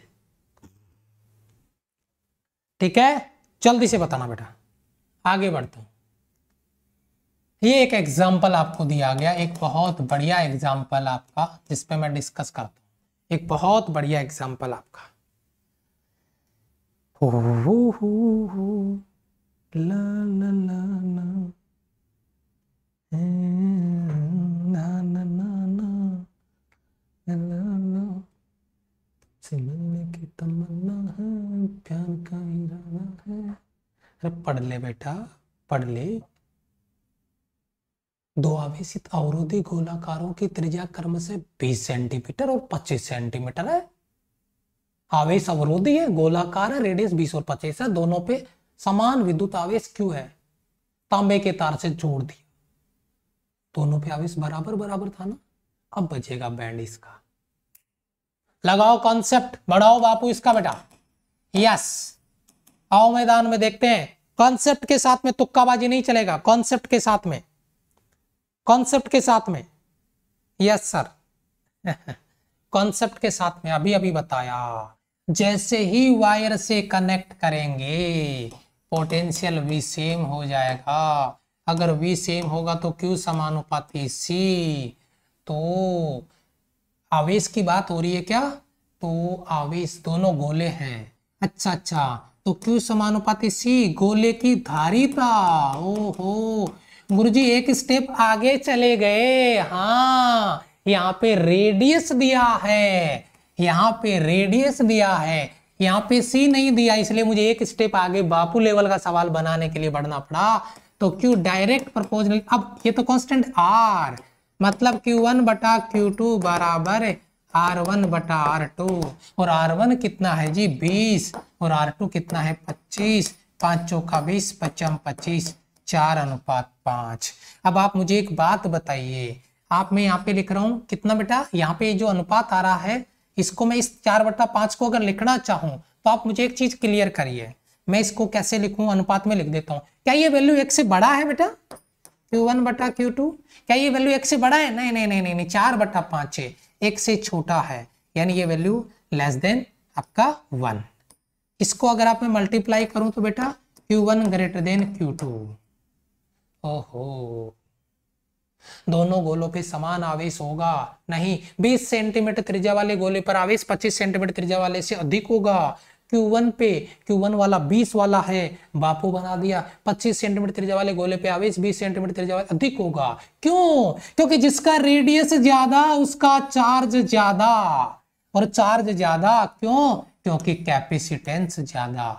ठीक है जल्दी से बताना बेटा आगे बढ़ता हैं ये एक एग्जाम्पल आपको दिया गया एक बहुत बढ़िया एग्जाम्पल आपका जिसपे मैं डिस्कस करता हूँ एक बहुत बढ़िया एग्जाम्पल आपका हो eh, मिलने की तमन्ना है प्यार का इरादा है अरे पढ़ ले बेटा पढ़ ले दो आवेशित अवरोधी गोलाकारों की त्रिज्या क्रम से 20 सेंटीमीटर और 25 सेंटीमीटर है आवेश अवरोधी है गोलाकार है रेडियस बीस और पच्चीस है दोनों पे समान विद्युत आवेश क्यों है तांबे के तार से जोड़ दिया दोनों पे आवेश बराबर बराबर था ना अब बचेगा बैंड इसका लगाओ कॉन्सेप्ट बढ़ाओ बापू इसका बेटा यस आओ मैदान में देखते हैं कॉन्सेप्ट के साथ में तुक्काबाजी नहीं चलेगा कॉन्सेप्ट के साथ में कॉन्सेप्ट के साथ में यस सर कॉन्सेप्ट के साथ में अभी अभी बताया जैसे ही वायर से कनेक्ट करेंगे पोटेंशियल वी सेम हो जाएगा अगर वी सेम होगा तो क्यू समानुपाती सी तो आवेश की बात हो रही है क्या तो आवेश दोनों गोले हैं अच्छा अच्छा तो क्यू समानुपाती सी गोले की धारिता ओहो जी एक स्टेप आगे चले गए हाँ यहाँ पे रेडियस दिया है यहाँ पे रेडियस दिया है यहाँ पे सी नहीं दिया इसलिए मुझे एक स्टेप आगे बापू लेवल का सवाल बनाने के लिए बढ़ना पड़ा तो क्यू डायरेक्ट प्रपोजल अब ये तो कॉन्स्टेंट आर मतलब क्यू वन बटा क्यू टू बराबर आर वन बटा आर टू और आर वन कितना है जी बीस और आर टू कितना है पच्चीस पांच चौका बीस पचम पच्चीस चार अनुपात पांच अब आप मुझे एक बात बताइए आप मैं यहाँ पे लिख रहा हूँ कितना बेटा यहाँ पे जो अनुपात आ रहा है इसको मैं इस चार बट्टा पांच को अगर लिखना चाहूं तो आप मुझे एक चीज क्लियर करिए मैं इसको कैसे लिखूं अनुपात में लिख देता हूं क्या ये वैल्यू एक से बड़ा है बेटा क्यू वन बटा क्यू टू क्या ये वैल्यू एक से बड़ा है नहीं नहीं नहीं नहीं नहीं चार बटा पांच है एक से छोटा है यानी ये वैल्यू लेस देन आपका वन इसको अगर आप मैं मल्टीप्लाई करूं तो बेटा Q one greater than Q two ओहो दोनों गोलों पे समान आवेश होगा नहीं 20 सेंटीमीटर त्रिज्या वाले गोले पर आवेश 25 सेंटीमीटर त्रिज्या वाले से अधिक होगा Q1 पे Q1 वाला 20 वाला है बापू बना दिया 25 सेंटीमीटर त्रिज्या वाले गोले पे आवेश 20 सेंटीमीटर त्रिज्या वाले अधिक होगा क्यों क्योंकि जिसका रेडियस ज्यादा उसका चार्ज ज्यादा और चार्ज ज्यादा क्यों क्योंकि कैपेसिटेंस ज्यादा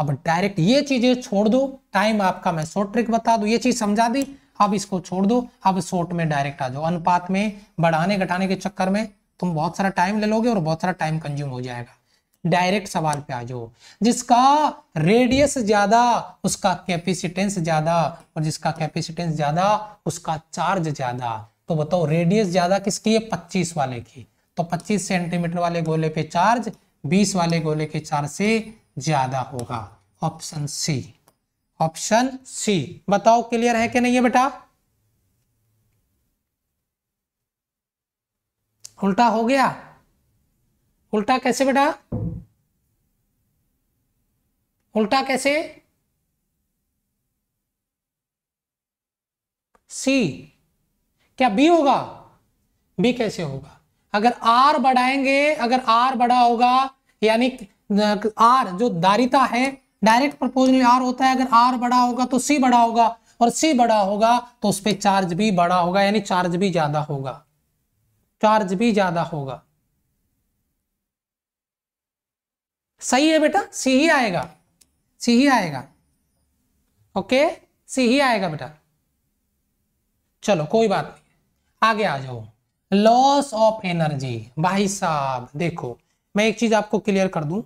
अब डायरेक्ट ये चीजें छोड़ दो टाइम आपका मैं शॉर्ट ट्रिक बता दू ये चीज समझा दी अब इसको छोड़ दो अब शॉर्ट में डायरेक्ट आ जाओ अनुपात में बढ़ाने घटाने के चक्कर में तुम बहुत सारा टाइम ले लोगे और बहुत सारा टाइम कंज्यूम हो जाएगा डायरेक्ट सवाल पे आ जाओ जिसका रेडियस ज्यादा उसका कैपेसिटेंस ज्यादा और जिसका कैपेसिटेंस ज्यादा उसका चार्ज ज्यादा तो बताओ रेडियस ज्यादा किसकी है पच्चीस वाले की तो पच्चीस सेंटीमीटर वाले गोले पे चार्ज बीस वाले गोले के चार्ज से ज्यादा होगा ऑप्शन सी ऑप्शन सी बताओ क्लियर है कि नहीं है बेटा उल्टा हो गया उल्टा कैसे बेटा उल्टा कैसे सी क्या बी होगा बी कैसे होगा अगर आर बढ़ाएंगे अगर आर बड़ा होगा यानी आर जो दारिता है डायरेक्ट प्रोपोर्शनल आर होता है अगर आर बड़ा होगा तो सी बड़ा होगा और सी बड़ा होगा तो उस पर चार्ज भी बड़ा होगा यानी चार्ज भी ज्यादा होगा चार्ज भी ज्यादा होगा सही है बेटा सी ही आएगा सी ही आएगा ओके सी ही आएगा बेटा चलो कोई बात नहीं आगे आ जाओ लॉस ऑफ एनर्जी भाई साहब देखो मैं एक चीज आपको क्लियर कर दूं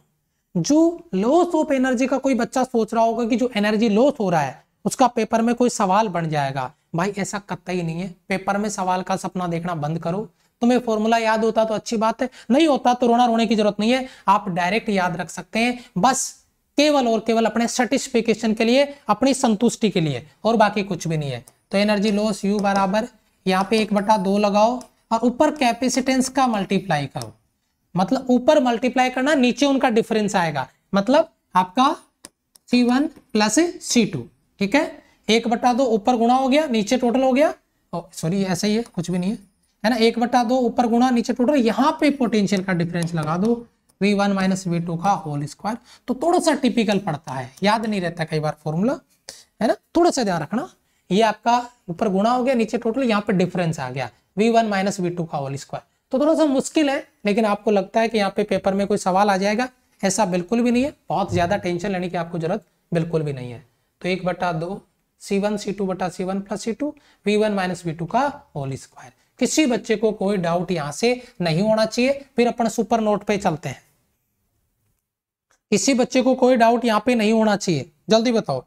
जो लॉस ऑफ एनर्जी का कोई बच्चा सोच रहा होगा कि जो एनर्जी लॉस हो रहा है उसका पेपर में कोई सवाल बन जाएगा भाई ऐसा ही नहीं है पेपर में सवाल का सपना देखना बंद करो तुम्हें फॉर्मूला याद होता तो अच्छी बात है नहीं होता तो रोना रोने की जरूरत नहीं है आप डायरेक्ट याद रख सकते हैं बस केवल और केवल अपने सेटिस्फिकेशन के लिए अपनी संतुष्टि के लिए और बाकी कुछ भी नहीं है तो एनर्जी लॉस यू बराबर यहाँ पे एक बटा दो लगाओ और ऊपर कैपेसिटेंस का मल्टीप्लाई करो मतलब ऊपर मल्टीप्लाई करना नीचे उनका डिफरेंस आएगा मतलब आपका C one plus C two ठीक है एक बटा दो ऊपर गुणा हो गया नीचे टोटल हो गया सॉरी ऐसा ही है कुछ भी नहीं है है ना एक बटा दो ऊपर गुणा नीचे टोटल यहाँ पे पोटेंशियल का डिफरेंस लगा दो V one minus V two का होल स्क्वायर तो थोड़ा सा टिपिकल पड़ता है याद नहीं रहता कई बार फॉर्मूला है ना थोड़ा सा ध्यान रखना ये आपका ऊपर गुणा हो गया नीचे टोटल यहाँ पे डिफरेंस आ गया V one minus V two का होल स्क्वायर तो थोड़ा सा मुश्किल है लेकिन आपको लगता है कि यहाँ पे पेपर में कोई सवाल आ जाएगा ऐसा बिल्कुल भी नहीं है बहुत ज़्यादा टेंशन लेने की आपको जरूरत बिल्कुल भी नहीं है तो एक बटा दो सी वन सी टू बटा C one plus C two V one minus V two का होल स्क्वायर किसी बच्चे को कोई डाउट यहां से नहीं होना चाहिए फिर अपन सुपर नोट पे चलते हैं किसी बच्चे को कोई डाउट यहाँ पे नहीं होना चाहिए जल्दी बताओ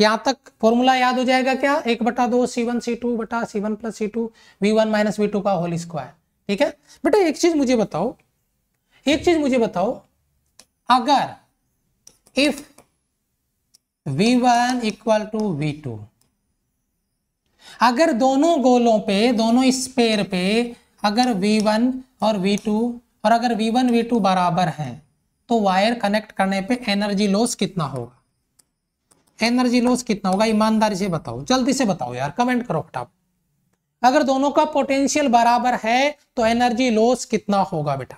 यहां तक फॉर्मूला याद हो जाएगा क्या एक बटा दो सी वन सी टू बटा C one plus C two V one minus V two का होल स्क्वायर ठीक है बेटा एक चीज मुझे बताओ एक चीज मुझे बताओ अगर if v1 one equal to V अगर दोनों गोलों पे दोनों स्पेयर पे अगर v1 और v2 और अगर v1 v2 बराबर हैं तो वायर कनेक्ट करने पे एनर्जी लॉस कितना होगा एनर्जी लॉस कितना होगा ईमानदारी से बताओ जल्दी से बताओ यार कमेंट करो फटाफट अगर दोनों का पोटेंशियल बराबर है तो एनर्जी लॉस कितना होगा बेटा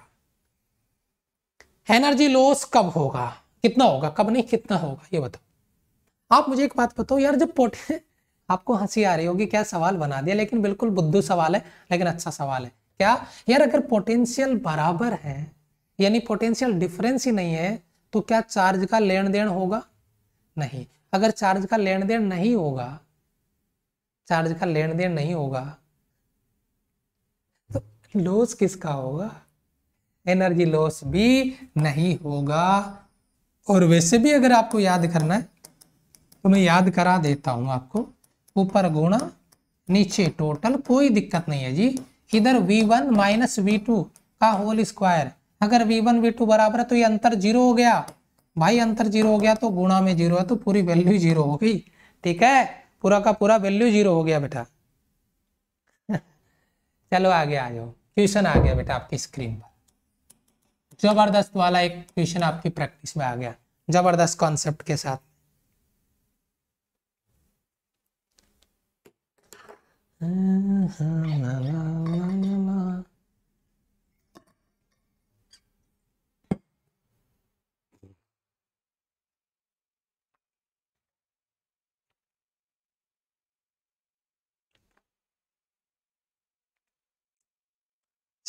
एनर्जी लॉस कब होगा कितना होगा कब नहीं कितना होगा ये बताओ आप मुझे एक बात बताओ यार जब पोटे आपको हंसी आ रही होगी क्या सवाल बना दिया लेकिन बिल्कुल बुद्धू सवाल है लेकिन अच्छा सवाल है क्या यार अगर पोटेंशियल बराबर है यानी पोटेंशियल डिफरेंस ही नहीं है तो क्या चार्ज का लेन देन होगा नहीं अगर चार्ज का लेन देन नहीं होगा चार्ज का लेन देन नहीं होगा तो लॉस किसका होगा एनर्जी लॉस भी नहीं होगा और वैसे भी अगर आपको याद करना है तो मैं याद करा देता हूं आपको ऊपर गुणा नीचे टोटल कोई दिक्कत नहीं है जी इधर v1 वन माइनस वी का होल स्क्वायर अगर v1 वन बराबर है तो ये अंतर जीरो हो गया भाई अंतर जीरो हो गया तो गुणा में जीरो है तो पूरी वैल्यू जीरो हो गई ठीक है पूरा का पूरा वैल्यू जीरो हो गया बेटा चलो आगे आ जाओ क्वेश्चन आ गया बेटा आपकी स्क्रीन पर जबरदस्त वाला एक क्वेश्चन आपकी प्रैक्टिस में आ गया जबरदस्त कॉन्सेप्ट के साथ ला ला ला ला ला।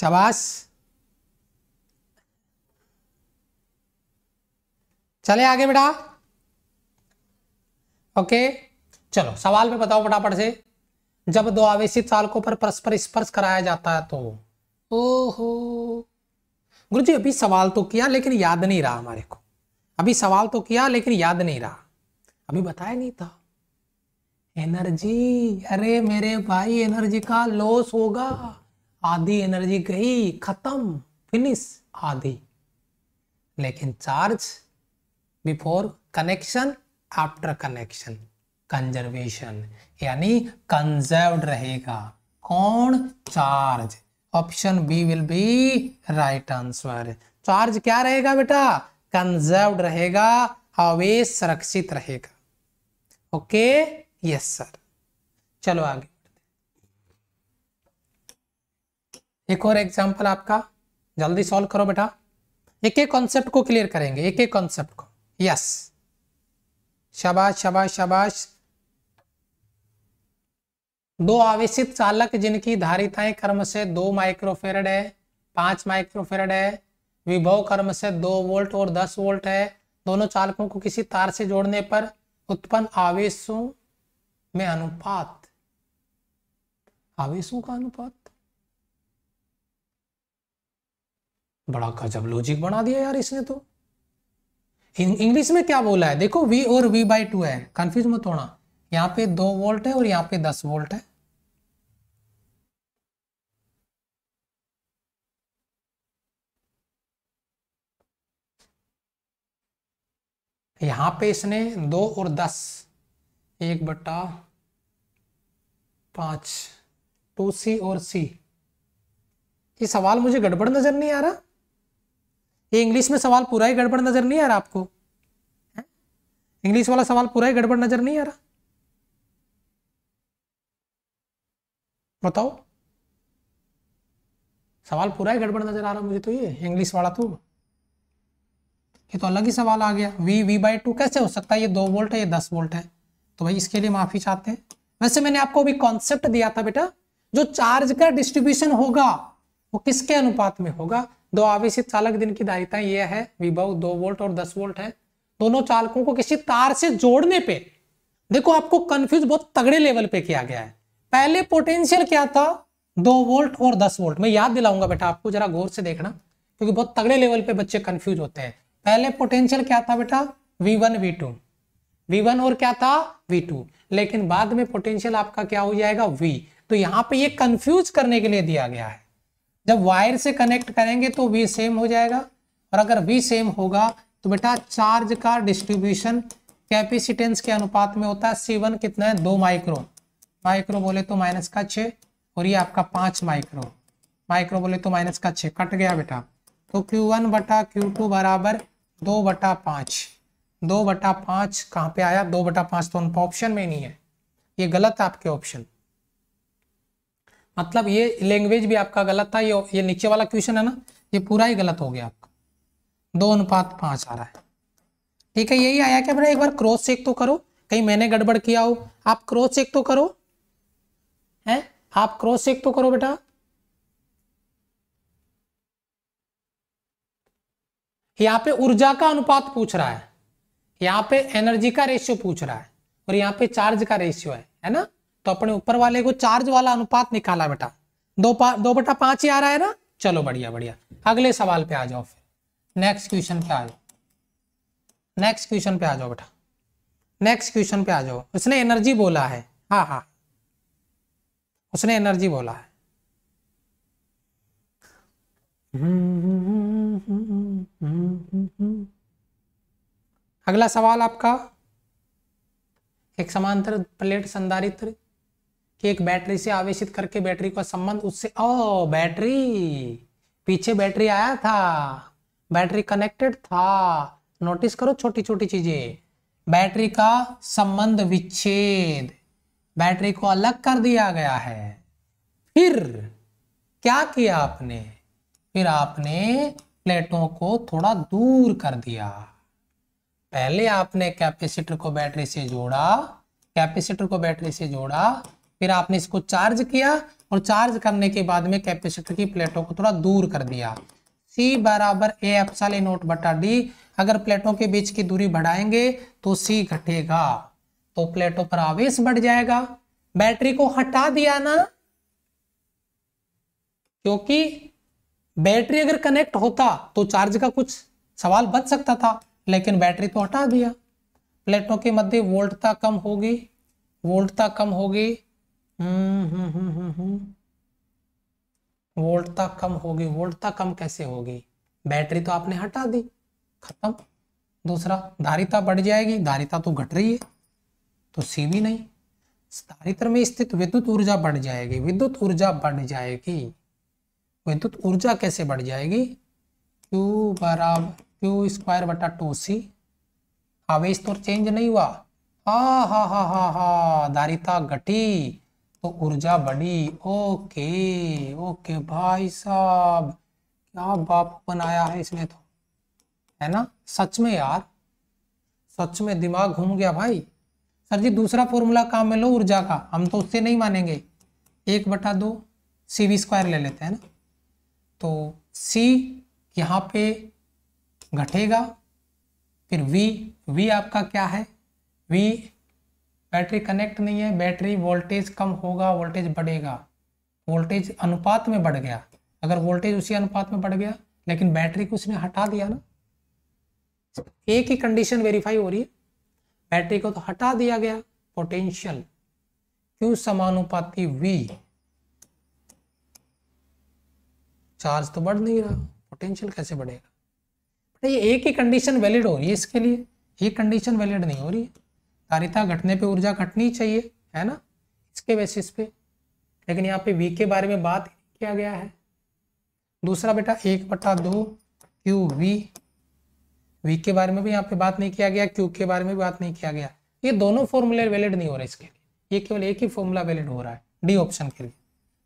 शबाश चले आगे बेटा ओके चलो सवाल में बताओ फटाफट से जब दो आवेशित चालकों पर परस्पर स्पर्श कराया जाता है तो ओहो गुरु जी अभी सवाल तो किया लेकिन याद नहीं रहा हमारे को अभी सवाल तो किया लेकिन याद नहीं रहा अभी बताया नहीं था एनर्जी अरे मेरे भाई एनर्जी का लॉस होगा आधी एनर्जी गई खत्म फिनिश आधी लेकिन charge before connection after connection conservation यानी कंजर्व रहेगा कौन charge option B will be right answer charge क्या रहेगा बेटा कंजर्व रहेगा आवेश सुरक्षित रहेगा ओके यस सर चलो आगे एक और एग्जाम्पल आपका जल्दी सॉल्व करो बेटा एक एक कॉन्सेप्ट को क्लियर करेंगे एक एक कॉन्सेप्ट को यस शबाश शबाश शबाश दो आवेशित चालक जिनकी धारिताएं कर्म से दो माइक्रोफेरड है पांच माइक्रोफेरड है विभव कर्म से दो वोल्ट और दस वोल्ट है दोनों चालकों को किसी तार से जोड़ने पर उत्पन्न आवेशों में अनुपात आवेशों का अनुपात बड़ा गजब लॉजिक बना दिया यार इसने तो इंग्लिश में क्या बोला है देखो वी और वी बाई टू है कंफ्यूज मत होना यहां पे दो वोल्ट है और यहां पे दस वोल्ट है यहां पे इसने दो और दस एक बट्टा पांच टू सी और सी ये सवाल मुझे गड़बड़ नज़र नहीं आ रहा ये इंग्लिश में सवाल पूरा ही गड़बड़ नजर नहीं आ रहा आपको इंग्लिश वाला सवाल पूरा ही गड़बड़ नजर नहीं आ रहा बताओ सवाल पूरा ही गड़बड़ नजर आ रहा मुझे तो ये इंग्लिश वाला तो ये तो अलग ही सवाल आ गया वी वी बाई टू कैसे हो सकता है ये दो वोल्ट है ये दस वोल्ट है तो भाई इसके लिए माफी चाहते हैं वैसे मैंने आपको अभी कॉन्सेप्ट दिया था बेटा जो चार्ज का डिस्ट्रीब्यूशन होगा वो किसके अनुपात में होगा दो आवेशित चालक दिन की धारिता यह है विभव दो वोल्ट और दस वोल्ट है दोनों चालकों को किसी तार से जोड़ने पे देखो आपको कंफ्यूज बहुत तगड़े लेवल पे किया गया है पहले पोटेंशियल क्या था दो वोल्ट और दस वोल्ट मैं याद दिलाऊंगा बेटा आपको जरा गौर से देखना क्योंकि बहुत तगड़े लेवल पे बच्चे कंफ्यूज होते हैं पहले पोटेंशियल क्या था बेटा V one V two V one और क्या था वी टू लेकिन बाद में पोटेंशियल आपका क्या हो जाएगा वी तो यहाँ पे यह कंफ्यूज करने के लिए दिया गया है जब वायर से कनेक्ट करेंगे तो वी सेम हो जाएगा और अगर वी सेम होगा तो बेटा चार्ज का डिस्ट्रीब्यूशन कैपेसिटेंस के अनुपात में होता है सी वन कितना है दो माइक्रो माइक्रो बोले तो माइनस का छ और ये आपका पांच माइक्रो माइक्रो बोले तो माइनस का छ कट गया बेटा तो क्यू वन बटा क्यू टू बराबर दो बटा पांच दो बटा पांच कहाँ पे आया दो बटा पांच तो उनका ऑप्शन में नहीं है ये गलत आपके ऑप्शन मतलब ये लैंग्वेज भी आपका गलत था ये ये नीचे वाला क्वेश्चन है ना ये पूरा ही गलत हो गया आपका दो अनुपात पांच आ रहा है ठीक है यही आया क्या एक बार क्रॉस चेक तो करो कहीं मैंने गड़बड़ किया हो आप क्रॉस चेक तो करो है आप क्रॉस चेक तो करो बेटा यहाँ पे ऊर्जा का अनुपात पूछ रहा है यहाँ पे एनर्जी का रेशियो पूछ रहा है और यहाँ पे चार्ज का रेशियो है है ना तो अपने ऊपर वाले को चार्ज वाला अनुपात निकाला बेटा दो पा, दो बटा पांच ही आ रहा है ना चलो बढ़िया बढ़िया अगले सवाल पे आ जाओ फिर नेक्स्ट क्वेश्चन पे आ जाओ नेक्स्ट क्वेश्चन पे आ जाओ बेटा नेक्स्ट क्वेश्चन पे आ जाओ उसने एनर्जी बोला है हाँ हाँ उसने एनर्जी बोला है अगला सवाल आपका एक समांतर प्लेट संधारित्र कि एक बैटरी से आवेश करके बैटरी का संबंध उससे ओ बैटरी पीछे बैटरी आया था बैटरी कनेक्टेड था नोटिस करो छोटी छोटी चीजें बैटरी का संबंध विच्छेद बैटरी को अलग कर दिया गया है फिर क्या किया आपने फिर आपने प्लेटों को थोड़ा दूर कर दिया पहले आपने कैपेसिटर को बैटरी से जोड़ा कैपेसिटर को बैटरी से जोड़ा फिर आपने इसको चार्ज किया और चार्ज करने के बाद में कैपेसिटर की प्लेटों को थोड़ा दूर कर दिया सी बराबर ए एप्सल नोट बटा डी अगर प्लेटों के बीच की दूरी बढ़ाएंगे तो सी घटेगा तो प्लेटों पर आवेश बढ़ जाएगा बैटरी को हटा दिया ना क्योंकि बैटरी अगर कनेक्ट होता तो चार्ज का कुछ सवाल बच सकता था लेकिन बैटरी तो हटा दिया प्लेटों के मध्य वोल्टता कम होगी वोल्टता कम होगी हम्म, हम्म, हम्म, वोल्टता कम होगी वोल्टता कम कैसे होगी बैटरी तो आपने हटा दी खत्म दूसरा धारिता बढ़ जाएगी धारिता तो घट रही है तो सी भी नहीं धारित्र में स्थित विद्युत ऊर्जा बढ़ जाएगी विद्युत ऊर्जा बढ़ जाएगी विद्युत ऊर्जा कैसे बढ़ जाएगी क्यू बराबर क्यू स्क्वायर बटा टू सी आवेश तो चेंज नहीं हुआ हा हा हा हा हा धारिता घटी तो ऊर्जा बढ़ी ओके ओके भाई साहब क्या बाप बनाया है इसने तो है ना सच में यार सच में दिमाग घूम गया भाई सर जी दूसरा फॉर्मूला काम में लो ऊर्जा का हम तो उससे नहीं मानेंगे एक बटा दो सी वी स्क्वायर ले लेते हैं ना तो सी यहाँ पे घटेगा फिर वी वी आपका क्या है वी बैटरी कनेक्ट नहीं है बैटरी वोल्टेज कम होगा वोल्टेज बढ़ेगा वोल्टेज अनुपात में बढ़ गया अगर वोल्टेज उसी अनुपात में बढ़ गया लेकिन बैटरी को उसने हटा दिया ना एक ही कंडीशन वेरीफाई हो रही है बैटरी को तो हटा दिया गया पोटेंशियल क्यों समानुपाति वी चार्ज तो बढ़ नहीं रहा पोटेंशियल कैसे बढ़ेगा ये एक ही कंडीशन वैलिड हो रही है इसके लिए ये कंडीशन वैलिड नहीं हो रही है कारिता घटने पे ऊर्जा घटनी चाहिए है ना इसके बेसिस पे लेकिन यहाँ पे वी के बारे में बात किया गया है दूसरा बेटा एक बटा दो क्यू वी वी के बारे में भी यहाँ पे बात नहीं किया गया क्यू के बारे में भी बात नहीं किया गया ये दोनों फॉर्मूले वैलिड नहीं हो रहे इसके लिए ये केवल एक ही फॉर्मूला वैलिड हो रहा है डी ऑप्शन के लिए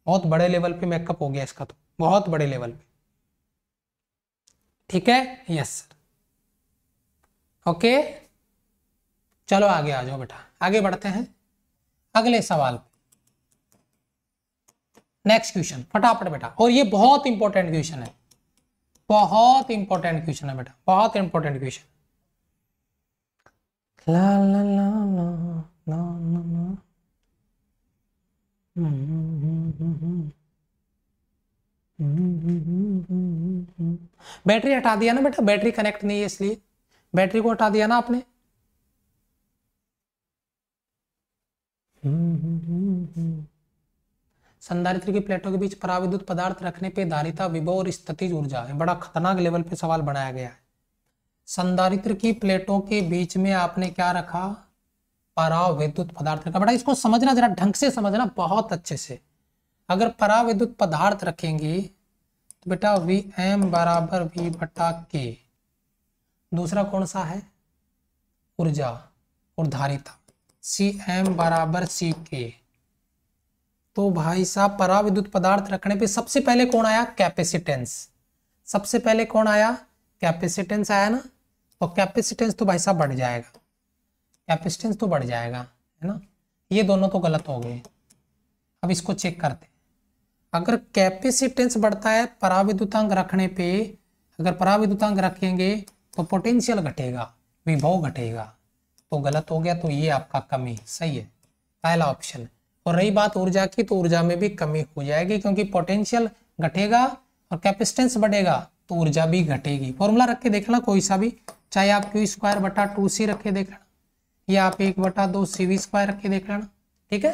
बहुत बड़े लेवल पे मेकअप हो गया इसका तो बहुत बड़े लेवल पे ठीक है यस सर ओके चलो आगे आ जाओ बेटा आगे बढ़ते हैं अगले सवाल नेक्स्ट क्वेश्चन फटाफट बेटा और ये बहुत इंपॉर्टेंट क्वेश्चन है बहुत इंपॉर्टेंट क्वेश्चन है बेटा बहुत इंपॉर्टेंट क्वेश्चन ला ला ला ला ला ला ला बैटरी हटा दिया ना बेटा बैटरी कनेक्ट नहीं है इसलिए बैटरी को हटा दिया ना आपने संधारित्र की प्लेटों के बीच पराविद्युत पदार्थ रखने पे धारिता विभव और स्थिति ऊर्जा है बड़ा खतरनाक लेवल पे सवाल बनाया गया है संधारित्र की प्लेटों के बीच में आपने क्या रखा पराविद्युत पदार्थ रखा बड़ा इसको समझना जरा ढंग से समझना बहुत अच्छे से अगर पराविद्युत पदार्थ रखेंगे तो बेटा वी एम बराबर वी बटा के दूसरा कौन सा है ऊर्जा और धारिता सी एम बराबर सी के तो भाई साहब पराविद्युत पदार्थ रखने पे सबसे पहले कौन आया कैपेसिटेंस सबसे पहले कौन आया कैपेसिटेंस आया ना और तो कैपेसिटेंस तो भाई साहब बढ़ जाएगा कैपेसिटेंस तो बढ़ जाएगा है ना ये दोनों तो गलत हो गए अब इसको चेक करते अगर कैपेसिटेंस बढ़ता है पराविद्युतांक रखने पे अगर पराविद्युतांक रखेंगे तो पोटेंशियल घटेगा विभव घटेगा तो गलत हो गया तो ये आपका कमी सही है पहला ऑप्शन और रही बात ऊर्जा की तो ऊर्जा में भी कमी हो जाएगी क्योंकि पोटेंशियल घटेगा और कैपेसिटेंस बढ़ेगा तो ऊर्जा भी घटेगी फॉर्मूला रख के देखना लेना कोई सा भी चाहे आप क्यू स्क्वायर बटा टू सी रख के देख लेना या आप एक बटा दो सी वी स्क्वायर रखे देख लेना ठीक है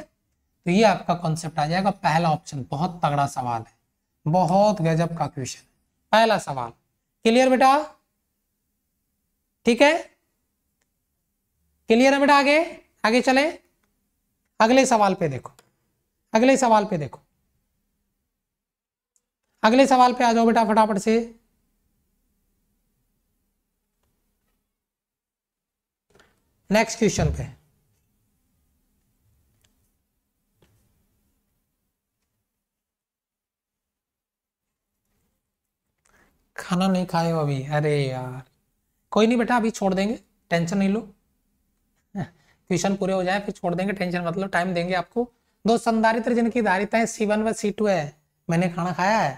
तो ये आपका कॉन्सेप्ट आ जाएगा पहला ऑप्शन बहुत तगड़ा सवाल है बहुत गजब का क्वेश्चन है पहला सवाल क्लियर बेटा ठीक है क्लियर है बेटा आगे आगे चले अगले सवाल पे देखो अगले सवाल पे देखो अगले सवाल पे आ जाओ बेटा फटाफट से नेक्स्ट क्वेश्चन पे खाना नहीं खाए अभी अरे यार कोई नहीं बेटा अभी छोड़ देंगे टेंशन नहीं लो क्वेश्चन पूरे हो जाए फिर छोड़ देंगे टेंशन मतलब टाइम देंगे आपको दो संधारित्र जिनकी धारिता है सी वन व सी टू है मैंने खाना खाया है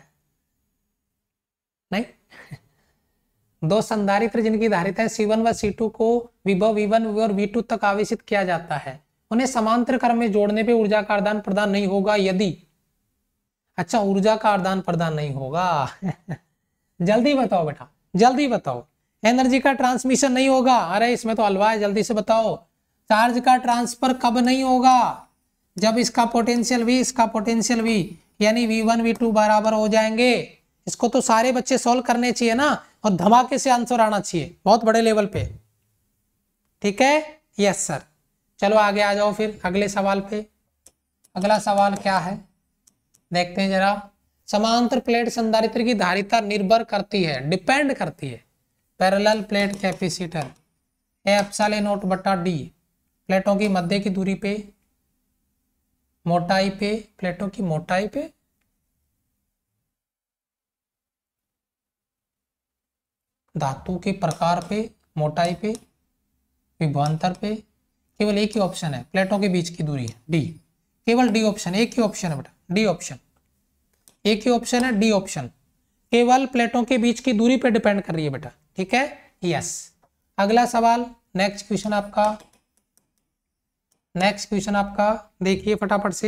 नहीं दो संधारित्र जिनकी धारिता है सी वन व सी टू को विभव वी e वन और वी टू तक आवेश किया जाता है उन्हें समांतर क्रम में जोड़ने पर ऊर्जा का आदान प्रदान नहीं होगा यदि अच्छा ऊर्जा का आदान प्रदान नहीं होगा जल्दी बताओ बेटा जल्दी बताओ एनर्जी का ट्रांसमिशन नहीं होगा अरे इसमें तो हलवा है जल्दी से बताओ चार्ज का ट्रांसफर कब नहीं होगा जब इसका पोटेंशियल भी इसका पोटेंशियल भी यानी वी वन वी टू बराबर हो जाएंगे इसको तो सारे बच्चे सॉल्व करने चाहिए ना और धमाके से आंसर आना चाहिए बहुत बड़े लेवल पे ठीक है यस सर चलो आगे आ जाओ फिर अगले सवाल पे अगला सवाल क्या है देखते हैं जरा समांतर प्लेट संधारित्र की धारिता निर्भर करती है डिपेंड करती है parallel plate capacitor epsilon note बटा डी प्लेटों की मध्य की दूरी पे मोटाई पे प्लेटों की मोटाई पे धातु के प्रकार पे मोटाई पे विभवान्तर पे केवल एक ही ऑप्शन है प्लेटों के बीच की दूरी है डी केवल डी ऑप्शन एक ही ऑप्शन है बेटा डी ऑप्शन एक ही ऑप्शन है डी ऑप्शन केवल प्लेटों के बीच की दूरी पर डिपेंड कर रही है बेटा ठीक है यस अगला सवाल नेक्स्ट क्वेश्चन आपका नेक्स्ट क्वेश्चन आपका देखिए फटाफट से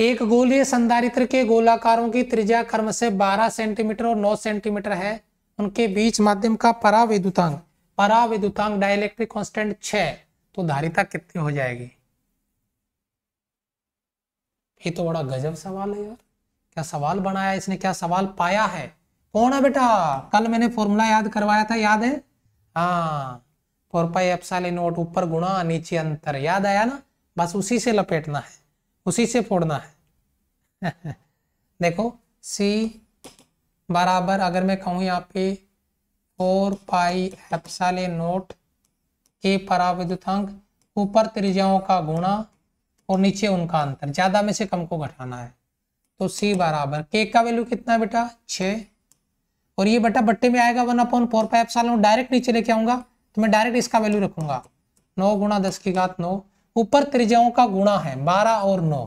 एक गोलीय संधारित्र के गोलाकारों की त्रिज्या क्रम से 12 सेंटीमीटर और 9 सेंटीमीटर है उनके बीच माध्यम का पराविद्युतांग पराविद्युतांग डायलैक्ट्रिक कांस्टेंट 6 तो धारिता कितनी हो जाएगी ये तो बड़ा गजब सवाल है यार क्या सवाल बनाया इसने क्या सवाल पाया है कौन है बेटा कल मैंने फॉर्मूला याद करवाया था याद है हाँ फोर पाई एप्साइल नोट ऊपर गुणा नीचे अंतर याद आया ना बस उसी से लपेटना है उसी से फोड़ना है देखो सी बराबर अगर मैं कहूँ यहाँ पे फोर पाई एप्साले नोट के पराविद्युतांक ऊपर त्रिज्याओं का गुणा और नीचे उनका अंतर ज्यादा में से कम को घटाना है तो सी बराबर के का वैल्यू कितना बेटा छः और ये बटा बट्टे में आएगा वन अपॉन फोर साल में डायरेक्ट नीचे लेके आऊंगा तो मैं डायरेक्ट इसका वैल्यू रखूंगा नौ गुणा दस की घात नौ ऊपर त्रिज्याओं का गुणा है बारह और नौ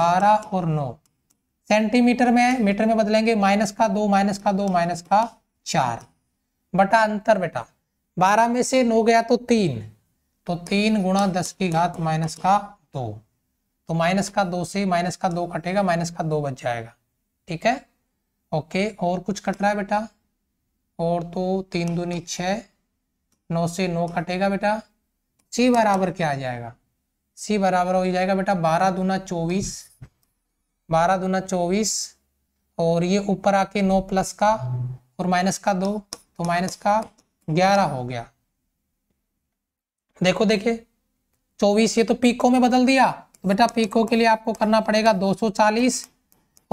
बारह और नौ सेंटीमीटर में मीटर में बदलेंगे माइनस का दो माइनस का दो माइनस का चार बटा अंतर बेटा बारह में से नौ गया तो तीन तो तीन गुणा दस की घात माइनस का दो तो माइनस का दो से माइनस का दो कटेगा माइनस का दो बच जाएगा ठीक है ओके और कुछ कट रहा है बेटा और तो तीन दूनी छ नौ से नौ कटेगा बेटा सी बराबर क्या आ जाएगा सी बराबर हो जाएगा बेटा बारह दूना चौबीस बारह दूना चौबीस और ये ऊपर आके नौ प्लस का और माइनस का दो तो माइनस का ग्यारह हो गया देखो देखे चौबीस ये तो पीको में बदल दिया बेटा पीको के लिए आपको करना पड़ेगा दो सौ चालीस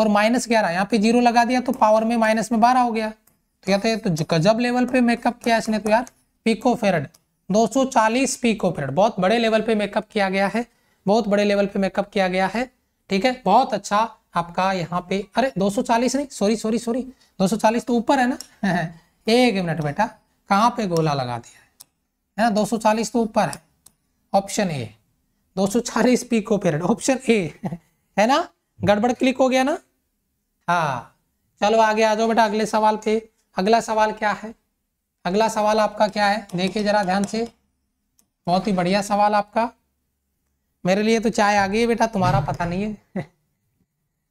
और माइनस ग्यारह यहाँ पे जीरो लगा दिया तो पावर में माइनस में बारह हो गया तो कहते हैं तो गजब लेवल पे मेकअप किया इसने तो यार पीको फेरड 240 पीको फेरड बहुत बड़े लेवल पे मेकअप किया गया है बहुत बड़े लेवल पे मेकअप किया गया है ठीक है बहुत अच्छा आपका यहाँ पे अरे 240 नहीं सॉरी सॉरी सॉरी 240 तो ऊपर है ना एक मिनट बेटा कहाँ पे गोला लगा दिया है है ना 240 तो ऊपर है option A 240 pico farad option A है ना गड़बड़ क्लिक हो गया ना हाँ चलो आगे आ जाओ बेटा अगले सवाल पे अगला सवाल क्या है अगला सवाल आपका क्या है देखिए जरा ध्यान से बहुत ही बढ़िया सवाल आपका मेरे लिए तो चाय आ गई है बेटा तुम्हारा पता नहीं है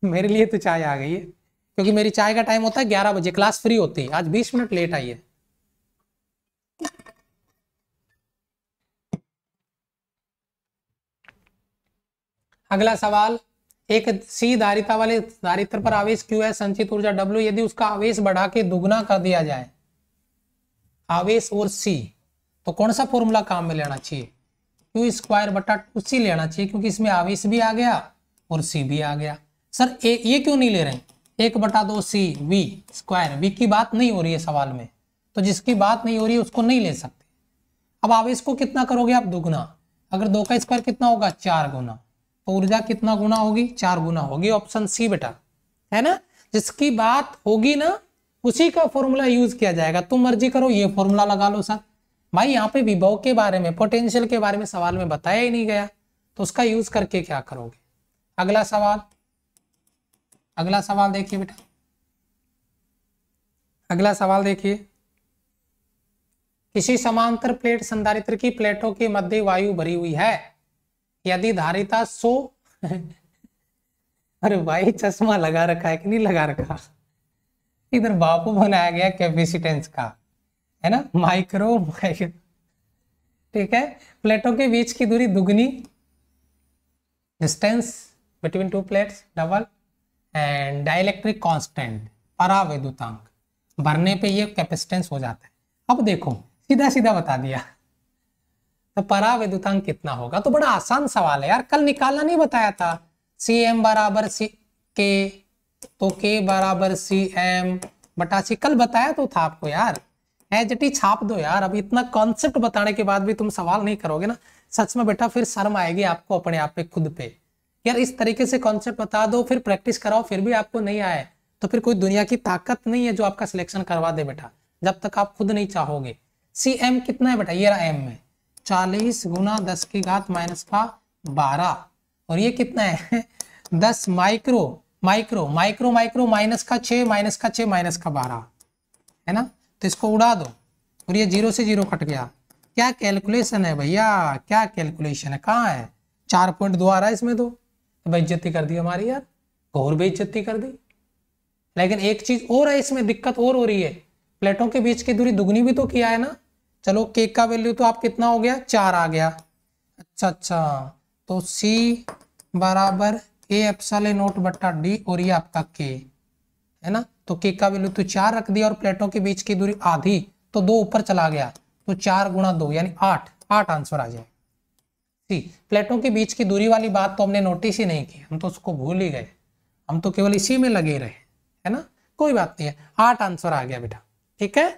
मेरे लिए तो चाय आ गई है क्योंकि मेरी चाय का टाइम होता है ग्यारह बजे क्लास फ्री होती है आज बीस मिनट लेट आई है अगला सवाल एक सी धारिता वाले धारित्र पर आवेश क्यू है संचित ऊर्जा डब्ल्यू यदि उसका आवेश बढ़ा के दुगुना कर दिया जाए आवेश और सी तो कौन सा फॉर्मूला काम में लेना चाहिए क्यू स्क्वायर बटा टू सी लेना चाहिए क्योंकि इसमें आवेश भी आ गया और सी भी आ गया सर ए ये क्यों नहीं ले रहे हैं एक बटा दो सी वी स्क्वायर वी की बात नहीं हो रही है सवाल में तो जिसकी बात नहीं हो रही है उसको नहीं ले सकते अब आवेश को कितना करोगे आप दुगुना अगर दो का स्क्वायर कितना होगा चार गुना तो ऊर्जा कितना गुना होगी चार गुना होगी ऑप्शन सी बेटा है ना जिसकी बात होगी ना उसी का फॉर्मूला यूज किया जाएगा तुम मर्जी करो ये फॉर्मूला लगा लो सर भाई यहाँ पे विभव के बारे में पोटेंशियल के बारे में सवाल में बताया ही नहीं गया तो उसका यूज करके क्या करोगे अगला सवाल अगला सवाल देखिए बेटा अगला सवाल देखिए किसी समांतर प्लेट संधारित्र की प्लेटों के मध्य वायु भरी हुई है यदि धारिता सो अरे भाई चश्मा लगा रखा है कि नहीं लगा रखा इधर बापू बनाया गया कैपेसिटेंस का है ना माइक्रो माइक्रो ठीक है प्लेटों के बीच की दूरी दुगनी distance between two plates double and dielectric constant परावैद्युतांक भरने पे ये कैपेसिटेंस हो जाता है अब देखो सीधा सीधा बता दिया तो परावैद्युतांक कितना होगा तो बड़ा आसान सवाल है यार कल निकालना नहीं बताया था सी एम बराबर सी के तो के बराबर सी एम बटा सी कल बताया तो था आपको यार एजटी छाप दो यार अब इतना कॉन्सेप्ट बताने के बाद भी तुम सवाल नहीं करोगे ना सच में बेटा फिर शर्म आएगी आपको अपने आप पे खुद पे यार इस तरीके से कॉन्सेप्ट बता दो फिर प्रैक्टिस कराओ फिर भी आपको नहीं आए तो फिर कोई दुनिया की ताकत नहीं है जो आपका सिलेक्शन करवा दे बेटा जब तक आप खुद नहीं चाहोगे सी एम कितना है बेटा ये एम में चालीस गुना दस की घात माइनस का बारह और ये कितना है दस micro micro micro micro minus का छ माइनस का छ माइनस का बारह है ना तो इसको उड़ा दो और ये जीरो से जीरो कट गया क्या कैलकुलेशन है भैया क्या कैलकुलेशन है कहाँ है चार पॉइंट दो आ रहा है इसमें दो तो बेइज्जती तो कर दी हमारी यार घोर बेइज्जती कर दी लेकिन एक चीज और है इसमें दिक्कत और हो रही है प्लेटों के बीच की दूरी दुगनी भी तो किया है ना चलो के का वैल्यू तो आप कितना हो गया चार आ गया अच्छा अच्छा तो सी बराबर ए एप्सले नोट बट्टा डी और ये आपका के है ना तो के का वैल्यू तो चार रख दिया और प्लेटों के बीच की दूरी आधी तो दो ऊपर चला गया तो चार गुणा दो यानी आठ आठ आंसर आ जाए सी प्लेटों के बीच की दूरी वाली बात तो हमने नोटिस ही नहीं की हम तो उसको भूल ही गए हम तो केवल इसी में लगे रहे है ना कोई बात नहीं है आठ आंसर आ गया बेटा ठीक है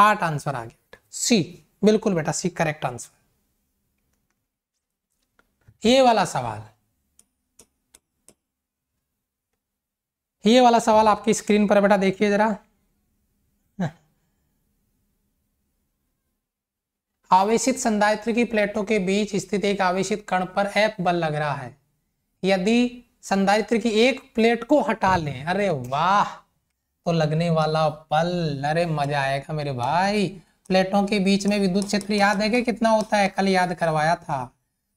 आठ आंसर आ गया सी बिल्कुल बेटा सी करेक्ट आंसर ये वाला सवाल ये वाला सवाल आपकी स्क्रीन पर बेटा देखिए जरा आवेशित संदायित्र की प्लेटों के बीच स्थित एक आवेशित कण पर एफ बल लग रहा है यदि संदायित्र की एक प्लेट को हटा लें अरे वाह तो लगने वाला बल अरे मजा आएगा मेरे भाई प्लेटों के बीच में विद्युत क्षेत्र याद है कि कितना होता है कल याद करवाया था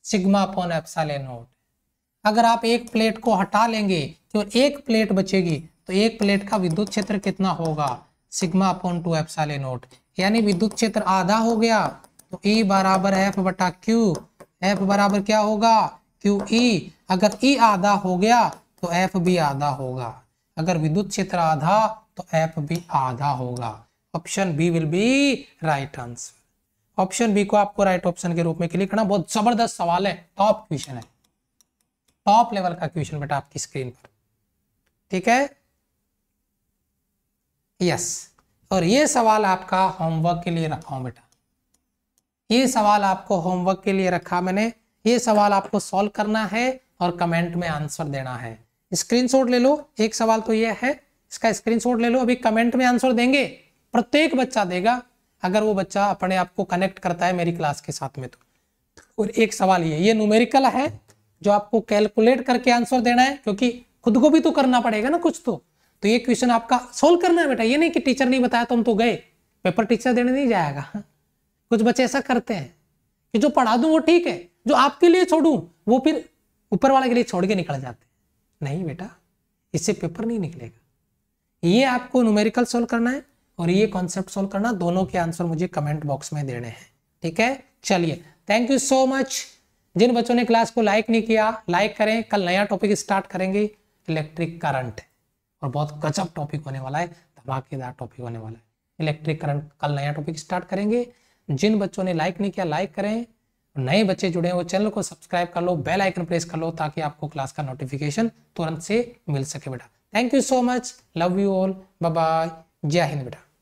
सिग्मा अपॉन एप्सालेन नोट अगर आप एक प्लेट को हटा लेंगे तो एक प्लेट बचेगी तो एक प्लेट का विद्युत क्षेत्र कितना होगा sigma upon two epsilon naught यानी विद्युत क्षेत्र आधा हो गया तो ई e बराबर एफ बटा क्यू एफ बराबर क्या होगा क्यू ई e। अगर ई e आधा हो गया तो एफ भी आधा होगा अगर विद्युत क्षेत्र आधा तो एफ भी आधा होगा option B will be right answer option B को आपको राइट right ऑप्शन के रूप में क्लिक करना बहुत जबरदस्त सवाल है टॉप क्वेश्चन है टॉप लेवल का क्वेश्चन बेटा आपकी स्क्रीन पर ठीक है यस और ये सवाल आपका होमवर्क के लिए रखा हूं बेटा ये सवाल आपको होमवर्क के लिए रखा मैंने ये सवाल आपको सॉल्व करना है और कमेंट में आंसर देना है स्क्रीनशॉट ले लो एक सवाल तो ये है इसका स्क्रीनशॉट ले लो अभी कमेंट में आंसर देंगे प्रत्येक बच्चा देगा अगर वो बच्चा अपने आप को कनेक्ट करता है मेरी क्लास के साथ में तो और एक सवाल ये ये न्यूमेरिकल है जो आपको कैलकुलेट करके आंसर देना है क्योंकि खुद को भी तो करना पड़ेगा ना कुछ तो तो ये क्वेश्चन आपका सोल्व करना है बेटा ये नहीं कि टीचर नहीं बताया तो हम तो गए पेपर टीचर देने नहीं जाएगा कुछ बच्चे ऐसा करते हैं कि जो पढ़ा दूं वो ठीक है जो आपके लिए छोड़ू वो फिर ऊपर वाले के लिए छोड़ के निकल जाते हैं नहीं बेटा इससे पेपर नहीं निकलेगा ये आपको न्यूमेरिकल सोल्व करना है और ये कॉन्सेप्ट सोल्व करना दोनों के आंसर मुझे कमेंट बॉक्स में देने हैं ठीक है चलिए थैंक यू सो मच जिन बच्चों ने क्लास को लाइक नहीं किया लाइक करें कल नया टॉपिक स्टार्ट करेंगे इलेक्ट्रिक करंट और बहुत गजब टॉपिक होने वाला है धमाकेदार टॉपिक होने वाला है इलेक्ट्रिक करंट कल नया टॉपिक स्टार्ट करेंगे जिन बच्चों ने लाइक नहीं किया लाइक करें नए बच्चे जुड़े हैं वो चैनल को सब्सक्राइब कर लो बेल आइकन प्रेस कर लो ताकि आपको क्लास का नोटिफिकेशन तुरंत से मिल सके बेटा thank you so much love you all bye bye जय हिंद बेटा